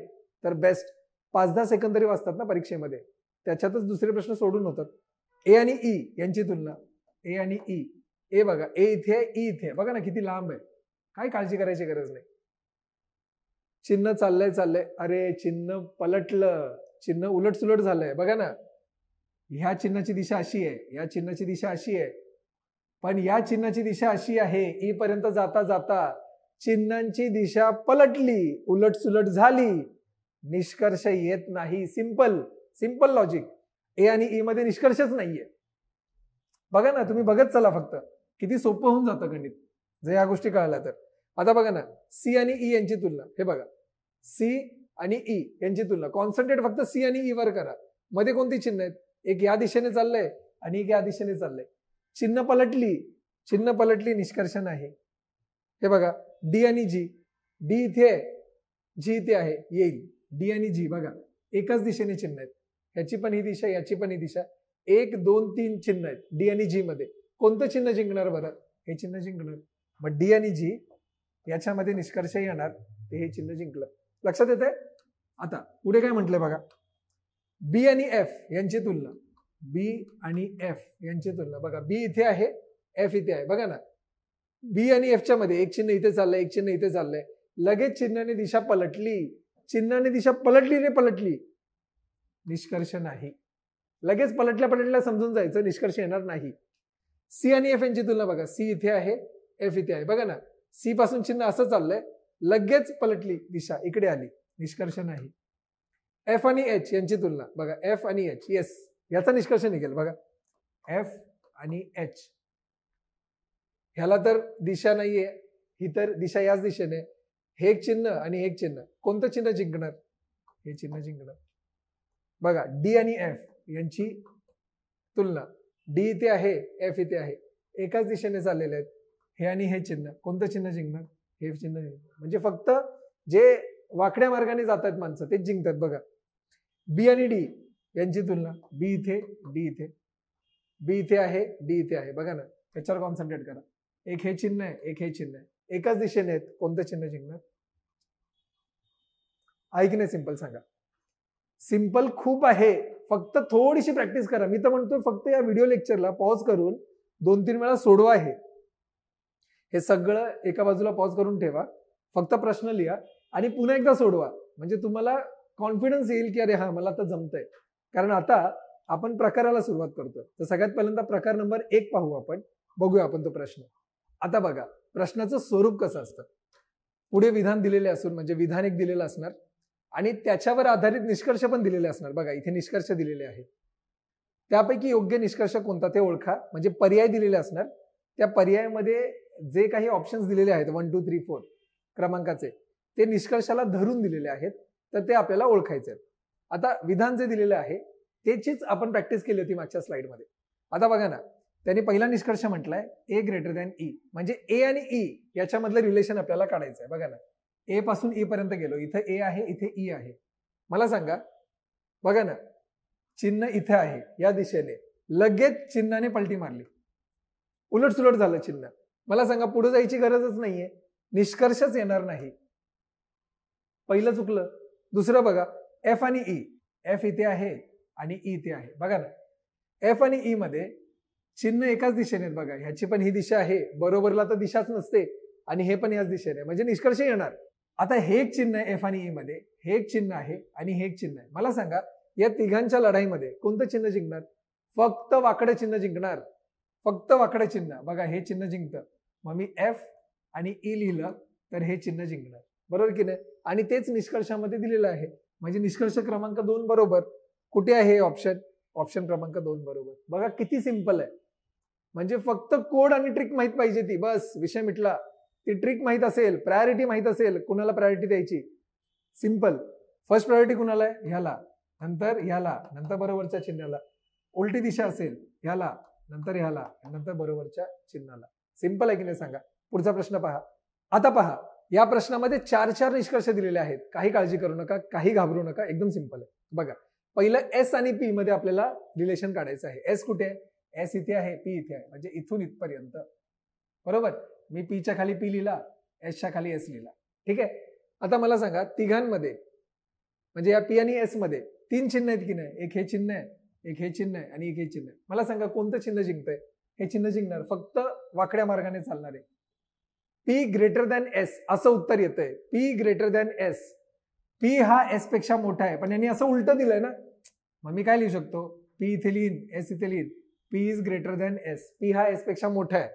तर बेस्ट पाच दहा सेकंद तरी वाचतात ना परीक्षेमध्ये त्याच्यातच दुसरे प्रश्न सोडून होतात ए आणि ई यांची तुलना ए आणि ई ए बघा ए इथे ई इथे बघा ना किती लांब आहे काय काळजी करायची गरज नाही चिन्ह चाललंय चाललंय अरे चिन्ह पलटलं चिन्ह सुलट झालंय बघा ना ह्या चिन्हाची दिशा अशी आहे या चिन्हाची दिशा अशी आहे पण या चिन्हाची दिशा अशी आहे ई पर्यंत जाता जाता चिन्हांची दिशा पलटली सुलट झाली निष्कर्ष येत नाही सिंपल सिम्पल लॉजिक ए आणि ई e मध्ये निष्कर्षच नाहीये बघा ना तुम्ही बघत चला फक्त किती सोपं होऊन जातं गणित जर या गोष्टी कळल्या तर आता बघा ना सी आणि ई e यांची तुलना हे बघा सी आणि ई e यांची तुलना कॉन्सन्ट्रेट फक्त सी आणि ई वर करा मध्ये कोणती चिन्ह आहेत एक या दिशेने चाललंय आणि एक या दिशेने चाललंय चिन्ह पलटली चिन्ह पलटली निष्कर्ष नाही हे बघा डी आणि जी डी इथे आहे जी इथे आहे येईल डी आणि जी बघा एकाच दिशेने चिन्ह आहेत याची पण ही दिशा याची पण ही दिशा एक दोन तीन चिन्ह आहेत डी आणि जी मध्ये कोणतं चिन्ह जिंकणार बरं हे चिन्ह जिंकणार मग डी आणि जी याच्यामध्ये निष्कर्ष येणार ते हे चिन्ह जिंकलं लक्षात येत आहे आता पुढे काय म्हटलंय बघा बी आणि एफ यांची तुलना बी आणि एफ यांची तुलना बघा बी इथे आहे एफ इथे आहे बघा ना बी आणि च्या मध्ये एक चिन्ह इथे चाललंय एक चिन्ह इथे चाललंय लगेच चिन्हाने दिशा पलटली चिन्हाने दिशा पलटली रे पलटली निष्कर्ष नाही लगेच पलटल्या पलटल्या समजून जायचं निष्कर्ष येणार नाही सी आणि एफ यांची तुलना बघा सी इथे आहे एफ इथे आहे बघा ना सी पासून चिन्ह असं चाललंय लगेच पलटली दिशा इकडे आली निष्कर्ष नाही एफ आणि एच यांची तुलना बघा एफ आणि एच येस याचा निष्कर्ष निघेल बघा एफ आणि एच ह्याला तर दिशा नाहीये ही तर दिशा याच दिशेने हे एक चिन्ह आणि एक चिन्ह कोणतं चिन्ह जिंकणार हे चिन्ह जिंकणार बघा डी आणि एफ यांची तुलना डी इथे आहे एफ इथे आहे एकाच दिशेने चाललेले आहेत हे आणि हे चिन्ह कोणतं चिन्ह जिंकणार हे चिन्ह म्हणजे फक्त जे वाकड्या मार्गाने जातात माणसं ते जिंकतात बघा बी आणि डी यांची तुलना बी इथे डी इथे बी इथे आहे डी इथे आहे बघा ना त्याच्यावर कॉन्सन्ट्रेट करा एक हे चिन्ह आहे एक हे चिन्ह आहे एकाच दिशेने आहेत कोणतं चिन्ह जिंकणार ऐकणे सिंपल सांगा सिम्पल खूप आहे फक्त थोडीशी प्रॅक्टिस करा मी तर म्हणतो फक्त या व्हिडिओ लेक्चरला पॉज करून दोन तीन वेळा सोडवा आहे हे सगळं एका बाजूला पॉज करून ठेवा फक्त प्रश्न लिहा आणि पुन्हा एकदा सोडवा म्हणजे तुम्हाला कॉन्फिडन्स येईल की अरे हा मला आता आहे कारण आता आपण प्रकाराला सुरुवात करतोय तर सगळ्यात पहिल्यांदा प्रकार नंबर एक पाहू आपण बघूया आपण तो प्रश्न आता बघा प्रश्नाचं स्वरूप कसं असतं पुढे विधान दिलेले असून म्हणजे विधान एक दिलेलं असणार आणि त्याच्यावर आधारित निष्कर्ष पण दिलेले असणार बघा इथे निष्कर्ष दिलेले आहेत त्यापैकी योग्य निष्कर्ष कोणता ते ओळखा म्हणजे पर्याय दिलेले असणार त्या पर्यायामध्ये जे काही ऑप्शन्स दिलेले आहेत वन टू थ्री फोर क्रमांकाचे ते निष्कर्षाला धरून दिलेले आहेत तर ते आपल्याला ओळखायचे आहेत आता विधान जे दिलेले आहे त्याचीच आपण प्रॅक्टिस केली होती मागच्या स्लाइडमध्ये आता बघा ना त्यांनी पहिला निष्कर्ष म्हटलाय ए ग्रेटर दॅन ई म्हणजे ए आणि ई e याच्यामधलं रिलेशन आपल्याला काढायचं आहे बघा ना ए पासून ई e पर्यंत गेलो इथं ए आहे इथे ई e आहे मला सांगा बघा ना चिन्ह इथे आहे या दिशेने लगेच चिन्हाने पलटी मारली उलटसुलट झालं चिन्ह मला सांगा पुढे जायची गरजच नाहीये निष्कर्षच येणार नाही पहिलं चुकलं दुसरं बघा एफ आणि ई e. एफ इथे आहे आणि ई इथे आहे बघा ना एफ आणि ई मध्ये चिन्ह एकाच दिशेने बघा ह्याची पण ही दिशा आहे बरोबरला तर दिशाच नसते आणि हे पण याच दिशेने म्हणजे निष्कर्ष येणार आता हे एक चिन्ह आहे एफ आणि ई e मध्ये हे एक चिन्ह आहे आणि हे एक चिन्ह आहे मला सांगा या तिघांच्या लढाईमध्ये कोणतं चिन्ह जिंकणार फक्त वाकडं चिन्ह जिंकणार फक्त वाकडं चिन्ह बघा हे चिन्ह जिंकतं मग मी एफ आणि ई e लिहिलं तर हे चिन्ह जिंकणार बरोबर की नाही आणि तेच निष्कर्षामध्ये दिलेलं आहे म्हणजे निष्कर्ष क्रमांक दोन बरोबर कुठे आहे ऑप्शन ऑप्शन क्रमांक दोन बरोबर बघा किती सिंपल आहे म्हणजे फक्त कोड आणि ट्रिक माहीत पाहिजे ती बस विषय मिटला ती ट्रिक माहीत असेल प्रायोरिटी माहीत असेल कुणाला प्रायोरिटी द्यायची सिंपल फर्स्ट प्रायोरिटी कुणाला आहे ह्याला नंतर ह्याला नंतर बरोबरच्या चिन्हाला उलटी दिशा असेल ह्याला नंतर ह्याला नंतर बरोबरच्या चिन्हाला सिंपल आहे की नाही सांगा पुढचा प्रश्न पहा आता पहा या प्रश्नामध्ये चार चार निष्कर्ष दिलेले आहेत काही काळजी करू नका काही घाबरू नका एकदम सिंपल आहे बघा पहिलं एस आणि पी मध्ये आपल्याला रिलेशन काढायचं आहे एस कुठे आहे एस इथे आहे पी इथे आहे म्हणजे इथून इथपर्यंत बरोबर मी पीच्या खाली पी लिहिला एसच्या खाली एस लिहिला ठीक आहे आता मला सांगा तिघांमध्ये म्हणजे या पी आणि एस मध्ये तीन चिन्ह आहेत की नाही एक हे चिन्ह आहे एक हे चिन्ह आहे आणि एक हे चिन्ह आहे मला सांगा कोणतं चिन्ह जिंकतंय हे चिन्ह जिंकणार फक्त वाकड्या मार्गाने चालणार आहे पी ग्रेटर दॅन एस असं उत्तर येतंय P greater than S P हा एस पेक्षा मोठा आहे पण यांनी असं उलटं दिलंय ना मग मी काय लिहू शकतो पी इथे लिहिन एस इथे लिहिन P is greater than S P हा एस पेक्षा मोठा आहे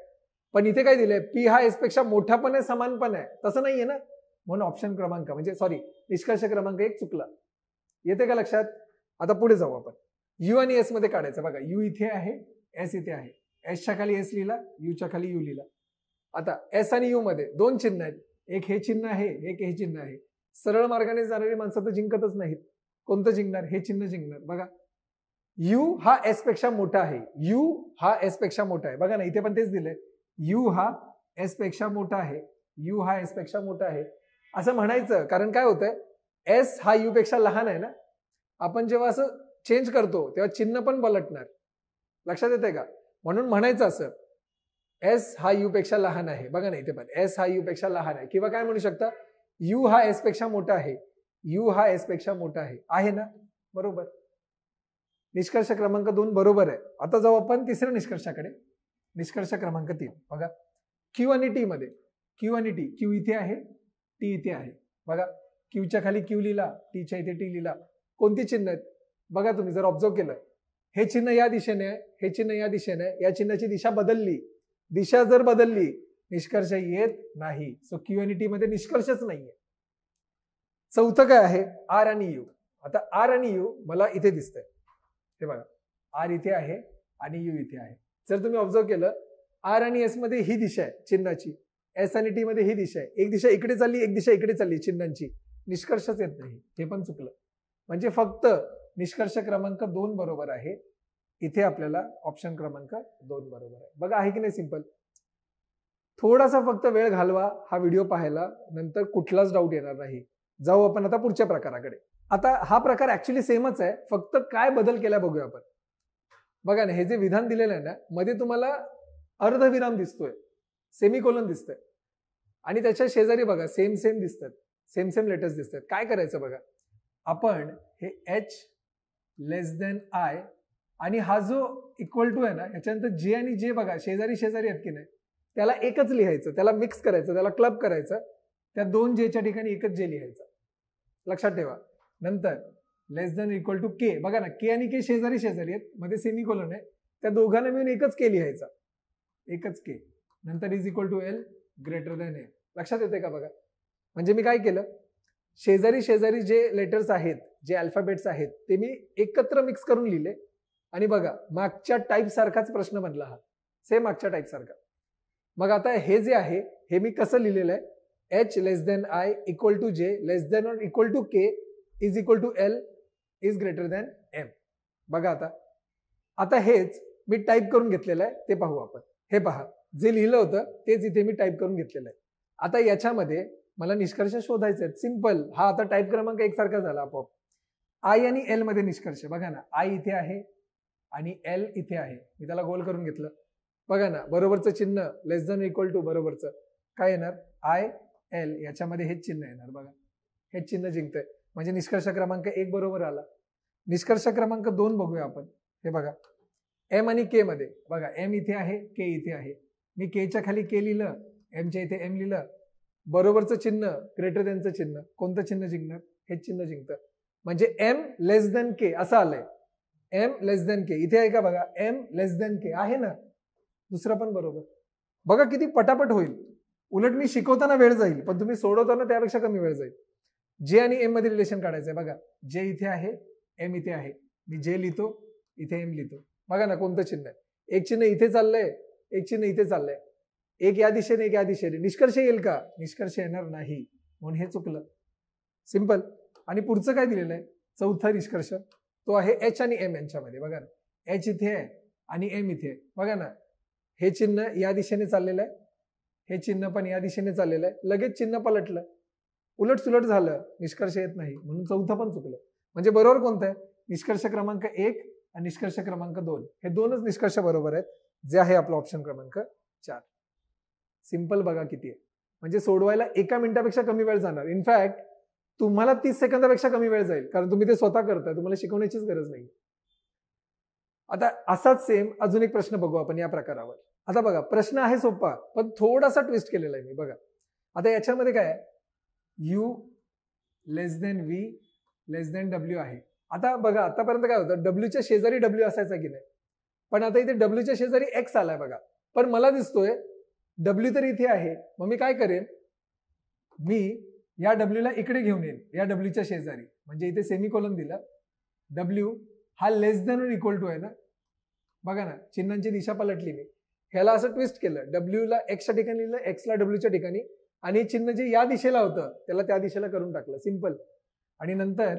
पण इथे काय दिलंय पी हा एसपेक्षा मोठा पण आहे समान पण आहे तसं नाहीये ना म्हणून ऑप्शन क्रमांक म्हणजे सॉरी निष्कर्ष क्रमांक एक चुकला येते का लक्षात आता पुढे जाऊ आपण यू आणि एस मध्ये काढायचं बघा यू इथे आहे एस इथे आहे एसच्या खाली एस लिहिला यूच्या खाली यू लिहिला आता एस आणि यू मध्ये दोन चिन्ह आहेत एक हे चिन्ह आहे एक हे चिन्ह आहे सरळ मार्गाने जाणारी माणसं तर जिंकतच नाहीत कोणतं जिंकणार हे चिन्ह जिंकणार बघा यू हा एस पेक्षा मोठा आहे यू हा एस पेक्षा मोठा आहे बघा ना इथे पण तेच दिलंय यू हा एस पेक्षा मोठा आहे यू हा एस पेक्षा मोठा आहे असं म्हणायचं कारण काय होतंय एस हा यू पेक्षा लहान आहे ना आपण जेव्हा असं चेंज करतो तेव्हा चिन्ह पण पलटणार लक्षात येते का म्हणून म्हणायचं असं एस हा यू पेक्षा लहान आहे बघा ना इथे पण एस हा यू पेक्षा लहान आहे किंवा काय म्हणू शकता यू हा एस पेक्षा मोठा आहे यू हा एस पेक्षा मोठा आहे आहे ना बरोबर निष्कर्ष क्रमांक दोन बरोबर आहे आता जाऊ आपण तिसऱ्या निष्कर्षाकडे निष्कर्ष क्रमांक तीन बघा क्यू आणि टी मध्ये क्यू आणि टी क्यू इथे आहे टी इथे आहे बघा क्यूच्या खाली क्यू लिहिला टीच्या इथे टी लिहिला कोणती चिन्ह आहेत बघा तुम्ही जर ऑब्झर्व केलं हे चिन्ह या दिशेने हे चिन्ह या दिशेने या चिन्हाची दिशा बदलली दिशा जर बदलली निष्कर्ष येत नाही सो क्यू आणि टी मध्ये निष्कर्षच नाहीये चौथं काय आहे आर आणि यू आता आर आणि यू मला इथे दिसतंय हे बघा आर इथे आहे आणि यू इथे आहे जर तुम्ही ऑब्झर्व केलं आर आणि एस मध्ये ही दिशा आहे चिन्हाची एस आणि टी मध्ये ही दिशा आहे एक दिशा इकडे चालली एक दिशा इकडे चालली चिन्हांची निष्कर्षच येत नाही हे पण चुकलं म्हणजे फक्त निष्कर्ष क्रमांक दोन बरोबर आहे इथे आपल्याला ऑप्शन क्रमांक दोन बरोबर आहे बघा आहे की नाही सिंपल थोडासा फक्त वेळ घालवा हा व्हिडिओ पाहायला नंतर कुठलाच डाऊट येणार नाही जाऊ आपण आता पुढच्या प्रकाराकडे आता हा प्रकार ऍक्च्युली सेमच आहे फक्त काय बदल केला बघूया आपण बघा ना हे जे विधान दिलेलं आहे ना मध्ये तुम्हाला अर्धविराम दिसतोय सेमिकोलन दिसतंय आणि त्याच्या शेजारी बघा सेम सेम दिसतात सेम सेम लेटर्स दिसतात काय करायचं बघा आपण हे एच लेस देन आय आणि हा जो इक्वल टू आहे ना याच्यानंतर जे आणि जे बघा शेजारी शेजारी आहेत की नाही त्याला एकच लिहायचं त्याला मिक्स करायचं त्याला क्लब करायचं त्या दोन जेच्या ठिकाणी एकच जे लिहायचं लक्षात ठेवा नंतर less than equal to K बघा ना के आणि के शेजारी शेजारी आहेत मध्ये सेमी आहे त्या दोघांना मिळून एकच के लिहायचा एकच के नंतर is equal to L greater than A लक्षात येते का बघा म्हणजे मी काय केलं शेजारी शेजारी जे लेटर्स आहेत जे अल्फाबेट्स आहेत ते मी एकत्र मिक्स करून लिहिले आणि बघा मागच्या सारखाच प्रश्न बनला हा सेम मागच्या सारखा मग आता हे जे आहे हे मी कसं लिहिलेलं आहे H less than I equal to J less than or equal to K is equal to L is greater than M बघा आता आता हेच मी टाईप करून घेतलेलं आहे ते पाहू आपण हे पहा जे लिहिलं होतं तेच इथे मी टाईप करून घेतलेलं आहे आता याच्यामध्ये मला निष्कर्ष शोधायचा आहे सिम्पल हा आता टाईप क्रमांक एकसारखा झाला आपोआप आय आणि एल मध्ये निष्कर्ष बघा ना आय इथे आहे आणि एल इथे आहे मी त्याला गोल करून घेतलं बघा ना बरोबरचं चिन्ह लेस दन इक्वल टू बरोबरचं काय येणार आय एल याच्यामध्ये हेच चिन्ह येणार बघा हेच चिन्ह जिंकतंय म्हणजे निष्कर्ष क्रमांक एक बरोबर आला निष्कर्ष क्रमांक दोन बघूया आपण हे बघा एम आणि के मध्ये बघा एम इथे आहे के इथे आहे मी केच्या खाली के लिहिलं एमच्या इथे एम लिहिलं बरोबरचं चिन्ह ग्रेटर देनचं चिन्ह कोणतं चिन्ह जिंकणार हे चिन्ह जिंकतं म्हणजे एम लेस दॅन के असं आलंय एम लेस दॅन के इथे आहे का बघा एम लेस देन के आहे ना दुसरं पण बरोबर बघा किती पटापट होईल उलट मी शिकवताना वेळ जाईल पण तुम्ही सोडवताना त्यापेक्षा कमी वेळ जाईल जे आणि एम मध्ये रिलेशन काढायचंय बघा जे इथे आहे एम इथे आहे मी जे लिहितो इथे एम लिहितो बघा ना कोणतं चिन्ह आहे एक चिन्ह इथे चाललंय एक चिन्ह इथे चाललंय एक या दिशेने एक या दिशेने निष्कर्ष येईल का निष्कर्ष येणार नाही म्हणून हे चुकलं सिंपल आणि पुढचं काय दिलेलं आहे चौथा निष्कर्ष तो आहे एच आणि एम यांच्यामध्ये बघा ना एच इथे आहे आणि एम इथे आहे बघा ना हे चिन्ह या दिशेने चाललेलं आहे हे चिन्ह पण या दिशेने चाललेलं आहे लगेच चिन्ह पलटलं उलटसुलट झालं निष्कर्ष येत नाही म्हणून चौथं पण चुकलं म्हणजे बरोबर कोणतं आहे निष्कर्ष क्रमांक एक आणि निष्कर्ष क्रमांक दोन हे दोनच निष्कर्ष बरोबर आहेत जे आहे आपलं ऑप्शन क्रमांक चार सिम्पल बघा किती आहे म्हणजे सोडवायला एका मिनिटापेक्षा कमी वेळ जाणार इनफॅक्ट तुम्हाला तीस सेकंदापेक्षा कमी वेळ जाईल कारण तुम्ही ते स्वतः करताय तुम्हाला शिकवण्याचीच गरज नाही आता असाच सेम अजून एक प्रश्न बघू आपण या प्रकारावर आता बघा प्रश्न आहे सोपा पण थोडासा ट्विस्ट केलेला आहे मी बघा आता याच्यामध्ये काय U less than V less than W आहे आता बघा आतापर्यंत काय होतं डब्ल्यूच्या शेजारी डब्ल्यू असायचा की नाही पण आता इथे डब्ल्यूच्या शेजारी एक्स आलाय बघा पण मला दिसतोय डब्ल्यू तर इथे आहे मग मी काय करेन मी या डब्ल्यूला इकडे घेऊन येईल या डब्ल्यूच्या शेजारी म्हणजे इथे सेमी कॉलम दिला डब्ल्यू हा less than or equal to आहे ना बघा ना चिन्हांची दिशा पलटली मी ह्याला असं ट्विस्ट केलं डब्ल्यूला एक्सच्या ठिकाणी लिहिलं एक्सला डब्ल्यूच्या ठिकाणी आणि चिन्ह जे या दिशेला होतं त्याला त्या दिशेला करून टाकलं सिम्पल आणि नंतर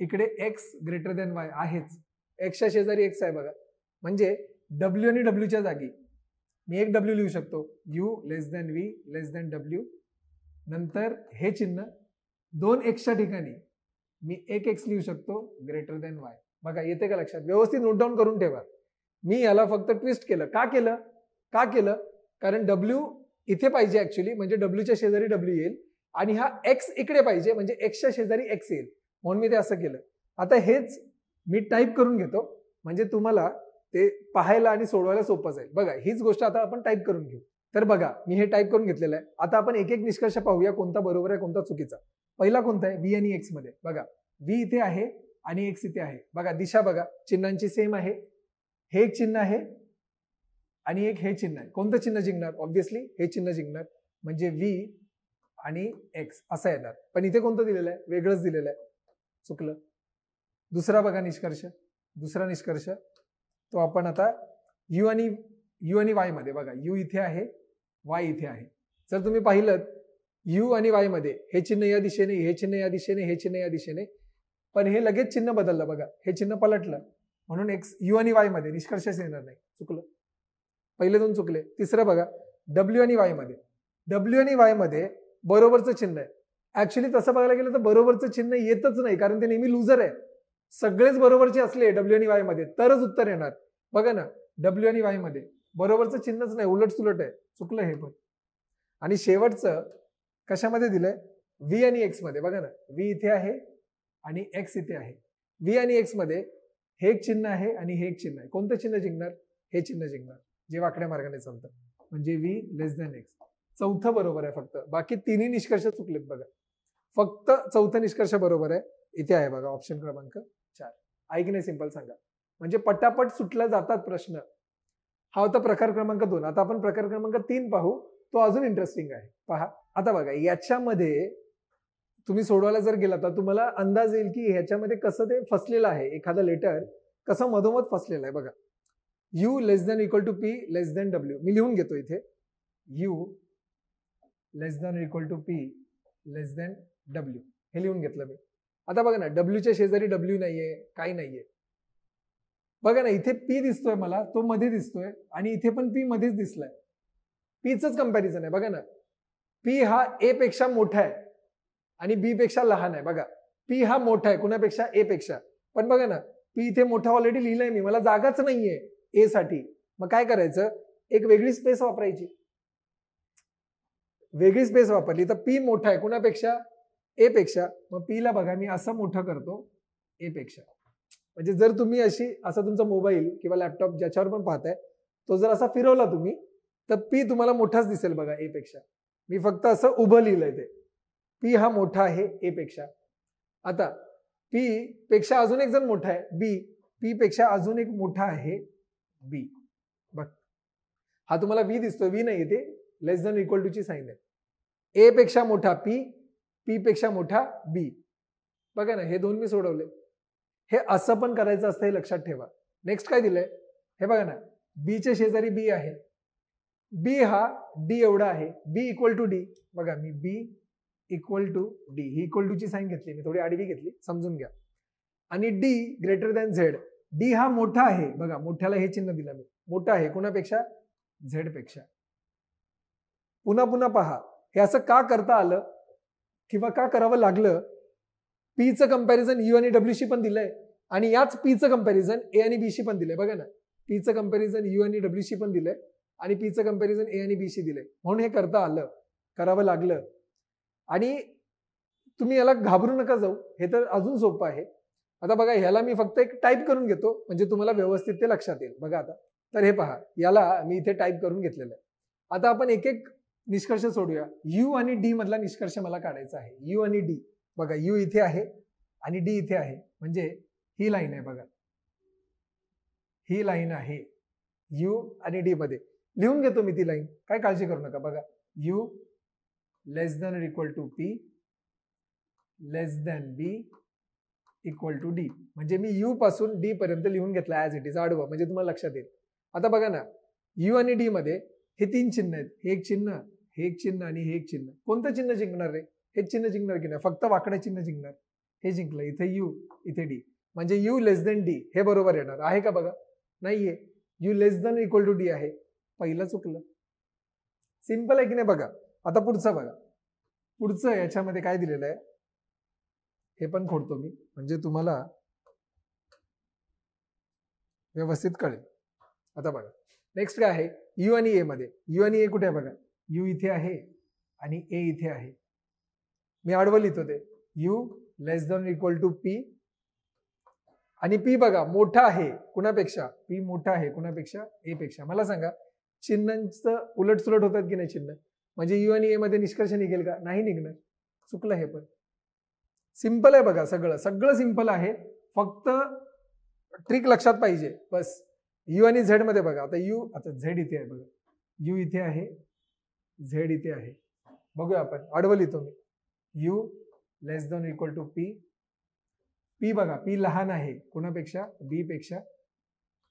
इकडे एक्स ग्रेटर दॅन वाय आहेच एक्सच्या शेजारी एक्स आहे बघा म्हणजे डब्ल्यू आणि डब्ल्यूच्या जागी मी एक डब्ल्यू लिहू शकतो U less than V less than W नंतर हे चिन्ह दोन एक्सच्या ठिकाणी मी एक एक्स लिहू शकतो ग्रेटर दॅन वाय बघा येते का लक्षात व्यवस्थित नोट डाऊन करून ठेवा मी याला फक्त ट्विस्ट केलं का केलं का केलं कारण डब्ल्यू इथे पाहिजे ऍक्च्युली म्हणजे डब्ल्यूच्या शेजारी डब्ल्यू येईल आणि हा एक्स इकडे पाहिजे म्हणजे एक्सच्या शेजारी एक्स येईल म्हणून मी ते असं केलं आता हेच मी टाईप करून घेतो म्हणजे तुम्हाला ते पाहायला आणि सोडवायला सोपं जाईल बघा हीच गोष्ट आता आपण टाईप करून घेऊ तर बघा मी हे टाईप करून घेतलेलं आहे आता आपण एक एक निष्कर्ष पाहूया कोणता बरोबर आहे कोणता चुकीचा पहिला कोणता आहे व्ही आणि एक्स मध्ये बघा व्ही इथे आहे आणि एक्स इथे आहे बघा दिशा बघा चिन्हांची सेम आहे हे एक चिन्ह आहे आणि एक हे चिन्ह आहे कोणतं चिन्ह जिंकणार ऑब्व्हियसली हे चिन्ह जिंकणार म्हणजे व्ही आणि एक्स असं येणार पण इथे कोणतं दिलेलं आहे वेगळंच दिलेलं आहे चुकलं दुसरा बघा निष्कर्ष दुसरा निष्कर्ष तो आपण आता यू आणि यू आणि वायमध्ये बघा यू इथे आहे वाय इथे आहे जर तुम्ही पाहिलं यू आणि वायमध्ये हे चिन्ह या दिशेने हे चिन्ह या दिशेने हे चिन्ह या दिशेने पण हे लगेच चिन्ह बदललं बघा हे चिन्ह पलटलं म्हणून एक्स यू आणि मध्ये निष्कर्षच येणार नाही चुकलं पहिले दोन चुकले तिसरं बघा डब्ल्यू आणि वायमध्ये डब्ल्यू आणि वायमध्ये बरोबरचं चिन्ह आहे ॲक्च्युली तसं बघायला गेलं तर बरोबरचं चिन्ह येतच नाही कारण ते नेहमी लुझर आहे सगळेच बरोबरचे असले डब्ल्यू आणि वायमध्ये तरच उत्तर येणार बघा ना डब्ल्यू आणि वायमध्ये बरोबरचं चिन्हच नाही उलट सुलट आहे चुकलं हे पण आणि शेवटचं कशामध्ये दिलंय व्ही आणि एक्समध्ये बघा ना व्ही इथे आहे आणि एक्स इथे आहे व्ही आणि एक्समध्ये हे एक चिन्ह आहे आणि हे एक चिन्ह आहे कोणतं चिन्ह जिंकणार हे चिन्ह जिंकणार जे वाकड्या मार्गाने चालतं म्हणजे व्ही लेस दॅन एक्स चौथं बरोबर आहे फक्त बाकी तिन्ही निष्कर्ष चुकलेत बघा फक्त चौथा निष्कर्ष बरोबर आहे इथे आहे बघा ऑप्शन क्रमांक चार नाही सिंपल सांगा म्हणजे पटापट सुटला जातात प्रश्न हा होता प्रकार क्रमांक दोन आता आपण प्रकार क्रमांक तीन पाहू तो अजून इंटरेस्टिंग आहे पहा आता बघा याच्यामध्ये तुम्ही सोडवायला जर गेला तर तुम्हाला अंदाज येईल की ह्याच्यामध्ये कसं ते फसलेलं आहे एखादा लेटर कसं मधोमध फसलेलं आहे बघा U less than equal to P less than W मी लिहून घेतो इथे U less than equal to P less than W हे लिहून घेतलं मी आता बघा ना डब्ल्यूच्या शेजारी डब्ल्यू नाहीये काही नाहीये बघा ना इथे पी दिसतोय मला तो मध्ये दिसतोय आणि इथे पण पी मध्येच दिसलाय पीच कम्पॅरिझन आहे बघा ना पी हा ए पेक्षा मोठा आहे आणि बी पेक्षा लहान आहे बघा पी हा मोठा आहे कुणापेक्षा ए पेक्षा पण बघा ना पी इथे मोठा ऑलरेडी लिहिलाय मी मला जागाच नाहीये ए साठी मग काय करायचं एक वेगळी स्पेस वापरायची वेगळी स्पेस वापरली तर पी मोठा आहे कुणापेक्षा ए पेक्षा मग पीला बघा मी असं मोठं करतो ए पेक्षा म्हणजे जर तुम्ही अशी असा तुमचा मोबाईल किंवा लॅपटॉप ज्याच्यावर पण पाहताय तो जर असा फिरवला तुम्ही तर पी तुम्हाला मोठाच दिसेल बघा ए पेक्षा मी फक्त असं उभं लिहिलंय ते पी हा मोठा आहे ए पेक्षा आता पी पेक्षा अजून एक जण मोठा आहे बी पी पेक्षा अजून एक मोठा आहे बी बघ हा तुम्हाला वी दिसतो वी नाही ते लेस दॅन इक्वल टूची साईन आहे ए पेक्षा मोठा पी पी पेक्षा मोठा बी बघा ना हे दोन मी सोडवले हे असं पण करायचं असतं हे लक्षात ठेवा नेक्स्ट काय दिलंय हे बघा ना चे शेजारी बी आहे बी हा डी एवढा आहे बी इक्वल टू डी बघा मी बी इक्वल टू डी ही इक्वल ची साईन घेतली मी थोडी आडवी घेतली समजून घ्या आणि D greater than Z D हा मोठा आहे बघा मोठ्याला हे चिन्ह दिलं मी मोठा आहे कोणापेक्षा झेडपेक्षा पुन्हा पुन्हा पहा हे असं का करता आलं किंवा का करावं लागलं पीचं कम्पॅरिझन यू आणि डब्ल्यूशी पण दिलंय आणि याच पीचं कम्पॅरिझन ए आणि बीशी पण दिलंय बघा ना पीचं कम्पॅरिझन यू आणि डब्ल्यूशी पण दिलंय आणि पीचं कम्पॅरिझन ए आणि बीशी दिलंय म्हणून हे करता आलं करावं लागलं आणि तुम्ही याला घाबरू नका जाऊ हे तर अजून सोपं आहे आता बघा ह्याला मी फक्त एक टाईप करून घेतो म्हणजे तुम्हाला व्यवस्थित ते लक्षात येईल बघा आता तर हे पहा याला मी इथे टाईप करून घेतलेलं आहे आता आपण एक एक निष्कर्ष सोडूया यू आणि डी मधला निष्कर्ष मला काढायचा आहे यू आणि डी बघा यू इथे आहे आणि डी इथे आहे म्हणजे ही लाईन आहे बघा ही लाईन आहे यू आणि डी मध्ये लिहून घेतो मी ती लाईन काय काळजी करू नका बघा U less than equal to P less than B equal to D म्हणजे मी यू पासून डी पर्यंत लिहून घेतला ॲज इट इज आडवा म्हणजे तुम्हाला लक्षात येईल आता बघा ना यू आणि डी मध्ये हे तीन चिन्ह आहेत हे एक चिन्ह हे एक चिन्ह आणि हे एक चिन्ह कोणतं चिन्ह जिंकणार रे हे चिन्ह जिंकणार की नाही फक्त वाकडं चिन्ह जिंकणार हे जिंकलं इथे यू इथे डी म्हणजे यू लेस देन डी हे बरोबर येणार आहे का बघा नाहीये U less than equal to D आहे पहिलं चुकलं सिम्पल आहे की नाही बघा आता पुढचं बघा पुढचं याच्यामध्ये काय दिलेलं आहे हे पण खोडतो मी म्हणजे तुम्हाला व्यवस्थित कळेल आता बघा नेक्स्ट काय आहे यू आणि ए मध्ये यू आणि ए कुठे आहे बघा यू इथे आहे आणि ए इथे आहे मी आडवं लिहितो होते U less than equal to P आणि पी बघा मोठा आहे कुणापेक्षा पी मोठा आहे कुणापेक्षा ए पेक्षा मला सांगा चिन्हांचं उलट सुलट होतात की नाही चिन्ह म्हणजे यू आणि ए मध्ये निष्कर्ष निघेल का नाही निघणार चुकलं हे पण सिम्पल आहे बघा सगळं सगळं सिम्पल आहे फक्त ट्रिक लक्षात पाहिजे बस यू आणि झेड मध्ये बघा आता यू आता झेड इथे आहे बघा यू इथे आहे झेड इथे आहे बघूया आपण अडवली तुम्ही U less than equal to P P बघा पी लहान आहे कोणापेक्षा बी पेक्षा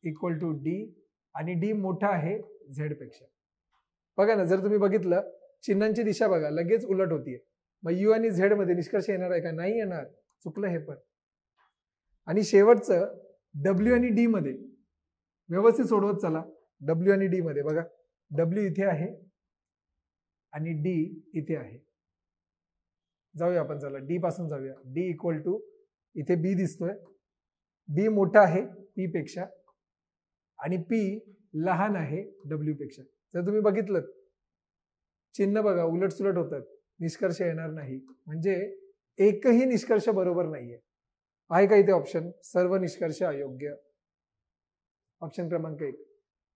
इक्वल टू डी आणि डी मोठा आहे झेड पेक्षा बघा ना जर तुम्ही बघितलं चिन्हांची दिशा बघा लगेच उलट होतीये मग यू आणि झेडमध्ये निष्कर्ष येणार आहे का नाही येणार चुकलं हे पण आणि शेवटचं डब्ल्यू आणि डी मध्ये व्यवस्थित सोडवत चला डब्ल्यू आणि डी मध्ये बघा डब्ल्यू इथे आहे आणि डी इथे आहे जाऊया आपण चला डी पासून जाऊया डी इक्वल टू इथे बी दिसतोय बी मोठा आहे पी पेक्षा आणि पी लहान आहे डब्ल्यू पेक्षा जर तुम्ही बघितलं चिन्ह बघा उलट सुलट होतात निष्कर्ष येणार नाही म्हणजे एकही निष्कर्ष बरोबर नाहीये आहे का इथे ऑप्शन सर्व निष्कर्ष अयोग्य ऑप्शन क्रमांक एक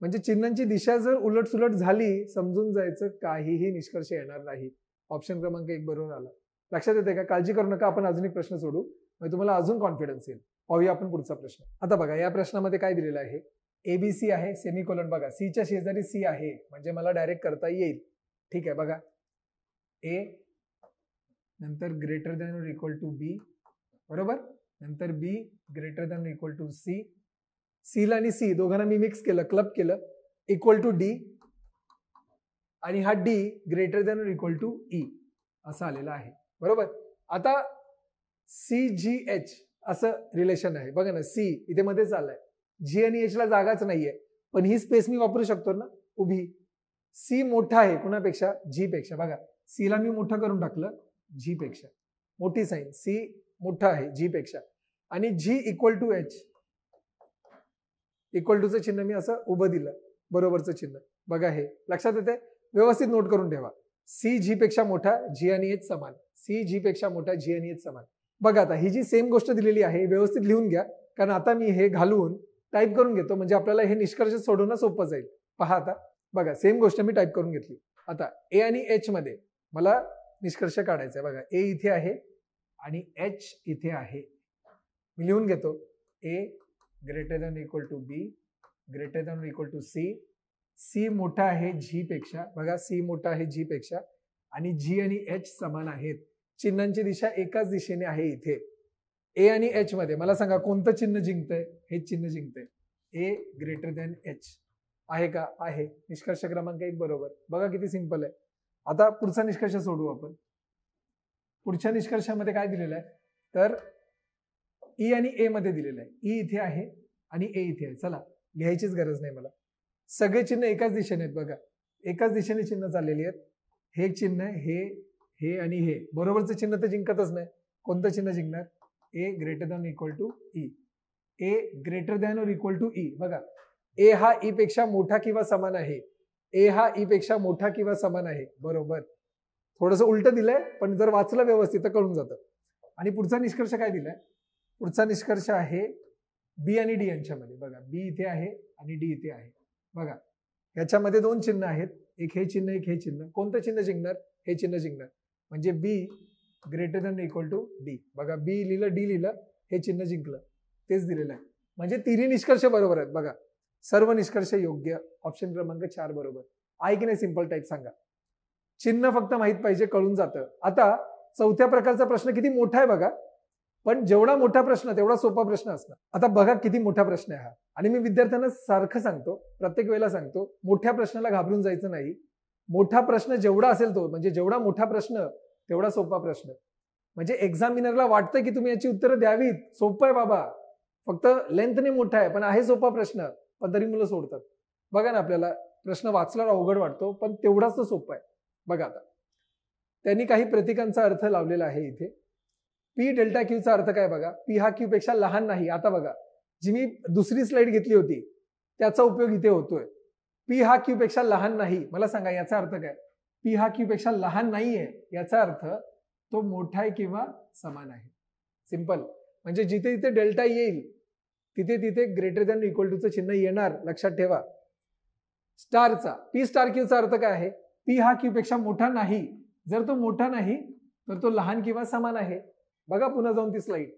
म्हणजे चिन्हांची दिशा जर उलटसुलट झाली समजून जायचं काहीही निष्कर्ष येणार नाही ऑप्शन क्रमांक एक बरोबर आला लक्षात येते का काळजी करू नका आपण अजून एक प्रश्न सोडू म्हणजे तुम्हाला अजून कॉन्फिडन्स येईल पाहूया आपण पुढचा प्रश्न आता बघा या प्रश्नामध्ये काय दिलेलं आहे एबीसी आहे सेमी कोलन बघा सीच्या शेजारी सी आहे म्हणजे मला डायरेक्ट करता येईल ठीक आहे बघा ए नंतर greater than equal to B बरोबर नंतर B greater than equal to C सीला आणि सी दोघांना मी मिक्स केलं क्लब केलं इक्वल टू डी आणि हा D greater than equal to E असं आलेला आहे बरोबर आता सी जी एच असं रिलेशन आहे बघा ना सी इथे मध्येच चाललंय जी आणि एच ला जागाच नाहीये पण ही स्पेस मी वापरू शकतो ना उभी सी मोठा आहे कुणापेक्षा जी पेक्षा बघा सीला मी मोठं करून टाकलं जी पेक्षा मोठी साईन सी मोठं आहे जी पेक्षा आणि G equal to H equal टूचं चिन्ह मी असं उभं दिलं बरोबरचं चिन्ह बघा हे लक्षात येते व्यवस्थित नोट करून ठेवा सी जी पेक्षा मोठा जी आणि एच समान सी जी पेक्षा मोठा जी आणि एच समान बघा आता ही जी सेम गोष्ट दिलेली आहे व्यवस्थित लिहून घ्या कारण आता मी हे घालून टाईप करून घेतो म्हणजे आपल्याला हे निष्कर्ष सोडवणं सोपं जाईल पहा आता बघा सेम गोष्ट मी टाईप करून घेतली आता ए आणि एच मध्ये मला निष्कर्ष काढायचा आहे बघा ए इथे आहे आणि एच इथे आहे मी लिहून घेतो A greater than equal to B greater than equal to C C मोठा आहे जी पेक्षा बघा सी मोठा आहे जी पेक्षा आणि जी आणि एच समान आहेत चिन्हांची दिशा एकाच दिशेने आहे इथे ए आणि एच मध्ये मला सांगा कोणतं चिन्ह जिंकतंय हे चिन्ह जिंकतंय ए ग्रेटर दॅन एच आहे का आहे निष्कर्ष क्रमांक एक बरोबर बघा किती सिंपल आहे आता पुढचा निष्कर्ष सोडू आपण पुढच्या निष्कर्षामध्ये काय दिलेलं आहे तर ई e आणि ए मध्ये दिलेलं आहे ई e इथे आहे आणि ए इथे आहे चला घ्यायचीच गरज नाही मला सगळे चिन्ह एकाच दिशेने आहेत बघा एकाच दिशेने चिन्ह चाललेली आहेत हे चिन्ह हे हे आणि हे बरोबरचं चिन्ह तर जिंकतच नाही कोणतं चिन्ह जिंकणार A greater than equal to E A greater than or equal to E बघा ए हा ई e पेक्षा मोठा किंवा समान आहे ए हा ई पेक्षा मोठा किंवा समान आहे बरोबर थोडंसं उलटं दिलंय पण जर वाचलं व्यवस्थित तर कळून जातं आणि पुढचा निष्कर्ष काय दिलाय पुढचा निष्कर्ष आहे बी आणि डी यांच्यामध्ये बघा बी इथे आहे आणि डी इथे आहे बघा याच्यामध्ये दोन चिन्ह आहेत एक हे चिन्ह एक हे चिन्ह कोणतं चिन्ह जिंकणार हे चिन्ह जिंकणार म्हणजे B greater than equal to D बघा बी लिहिलं डी लिहिलं हे चिन्ह जिंकलं तेच दिलेलं आहे म्हणजे तिन्ही निष्कर्ष बरोबर आहेत बघा सर्व निष्कर्ष योग्य ऑप्शन क्रमांक चार बरोबर आहे की नाही सिंपल टाईप सांगा चिन्ह फक्त माहीत पाहिजे कळून जातं आता चौथ्या प्रकारचा प्रश्न किती मोठा आहे बघा पण जेवढा मोठा प्रश्न तेवढा सोपा प्रश्न असणार आता बघा किती मोठा प्रश्न आहे हा आणि मी विद्यार्थ्यांना सारखं सांगतो प्रत्येक वेळेला सांगतो मोठ्या प्रश्नाला घाबरून जायचं नाही मोठा प्रश्न जेवढा असेल तो म्हणजे जेवढा मोठा प्रश्न तेवढा सोपा प्रश्न म्हणजे एक्झामिनरला वाटतं की तुम्ही याची उत्तरं द्यावीत सोपं आहे बाबा फक्त लेंथने मोठा आहे पण आहे सोपा प्रश्न पण तरी मुलं सोडतात बघा ना आपल्याला प्रश्न वाचल्याला अवघड वाटतो पण तेवढाच तो सोपा आहे बघा आता त्यांनी काही प्रतीकांचा अर्थ लावलेला आहे इथे पी डेल्टा क्यूचा अर्थ काय बघा पी हा क्यू पेक्षा लहान नाही आता बघा जी मी दुसरी स्लाइड घेतली होती त्याचा उपयोग इथे होतोय पी हा क्यू पेक्षा लहान नाही मला सांगा याचा अर्थ काय पी हा क्यू पेक्षा लहान नाही आहे याचा अर्थ तो मोठा आहे किंवा समान आहे सिंपल म्हणजे जिथे जिथे डेल्टा येईल तिथे तिथे ग्रेटर दॅन इक्वल टूचं चिन्ह येणार लक्षात ठेवा स्टारचा पी स्टार क्यूचा अर्थ काय आहे पी हा क्यूपेक्षा मोठा नाही जर तो मोठा नाही तर तो लहान किंवा समान आहे बघा पुन्हा जाऊन ती स्लाईड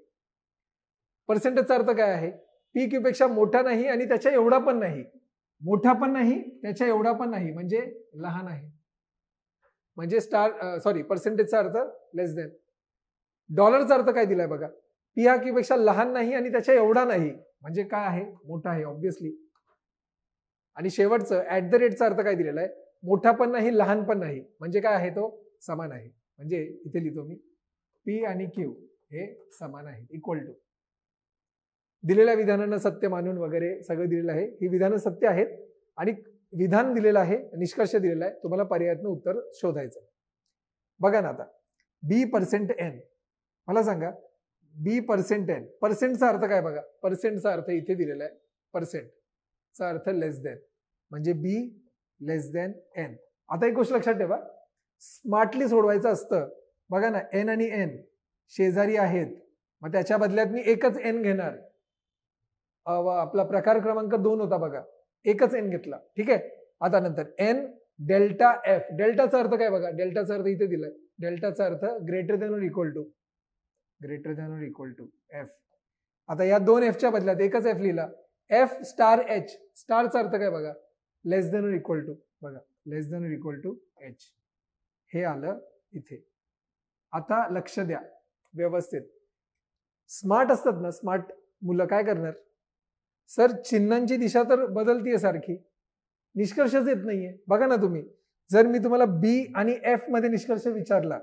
पर्सेंटेजचा अर्थ काय आहे पी क्यूपेक्षा मोठा नाही आणि त्याच्या एवढा पण नाही मोठा पण नाही त्याच्या एवढा पण नाही म्हणजे लहान आहे म्हणजे स्टार सॉरी पर्सेंटेजचा अर्थ लेस देन डॉलरचा अर्थ काय दिलाय बघा पी की पेक्षा लहान नाही आणि त्याच्या एवढा नाही म्हणजे काय आहे मोठा आहे ऑब्व्हियसली आणि शेवटचं ऍट द रेटचा अर्थ काय दिलेला आहे मोठा पण नाही लहान पण नाही म्हणजे काय आहे तो समान आहे म्हणजे इथे लिहितो मी पी आणि क्यू हे समान आहे इक्वल टू दिलेल्या विधानानं सत्य मानून वगैरे सगळं दिलेलं आहे ही विधानं सत्य आहेत आणि विधान दिलेलं आहे निष्कर्ष दिलेला आहे तुम्हाला पर्यायातनं उत्तर शोधायचं बघा ना आता बी पर्सेंट एन मला सांगा बी पर्सेंट एन पर्सेंटचा अर्थ काय बघा पर्सेंटचा अर्थ इथे दिलेला आहे पर्सेंटचा अर्थ लेस देन म्हणजे बी लेस देन एन आता एक गोष्ट लक्षात ठेवा स्मार्टली सोडवायचं असतं बघा ना एन आणि एन शेजारी आहेत मग त्याच्या बदल्यात मी एकच एन घेणार आपला प्रकार क्रमांक दोन होता बघा एकच एन घेतला ठीक आहे आता नंतर एन डेल्टा एफ डेल्टाचा अर्थ काय बघा डेल्टाचा अर्थ इथे दिलाय डेल्टाचा अर्थ greater than equal to greater than or equal to F आता या दोन एफच्या बदल्यात एकच एफ लिहिला एफ स्टार एच स्टारचा अर्थ काय बघा less than or equal to बघा less than or equal to H हे आलं इथे आता लक्ष द्या व्यवस्थित स्मार्ट असतात ना स्मार्ट मुलं काय करणार सर चिन्हांची दिशा तर बदलतीये सारखी निष्कर्षच येत नाहीये बघा ना तुम्ही जर मी तुम्हाला बी आणि एफ मध्ये निष्कर्ष विचारला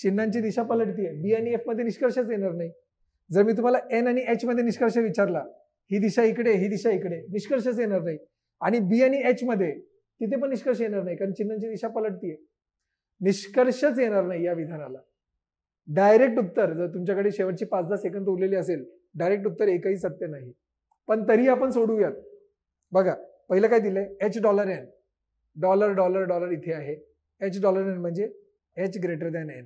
चिन्हांची दिशा पलटतीये बी आणि एफ मध्ये निष्कर्षच येणार नाही जर मी तुम्हाला एन आणि एच मध्ये निष्कर्ष विचारला ही दिशा इकडे ही दिशा इकडे निष्कर्षच येणार नाही आणि बी आणि एच मध्ये तिथे पण निष्कर्ष येणार नाही कारण चिन्हांची दिशा पलटतीये निष्कर्षच येणार नाही या विधानाला डायरेक्ट उत्तर जर तुमच्याकडे शेवटची पाच दहा सेकंद उरलेली असेल डायरेक्ट उत्तर एकही सत्य नाही पण तरी आपण सोडूयात बघा पहिलं काय दिलंय H dollar N dollar dollar dollar इथे आहे एच डॉलर एन म्हणजे एच ग्रेटर दॅन एन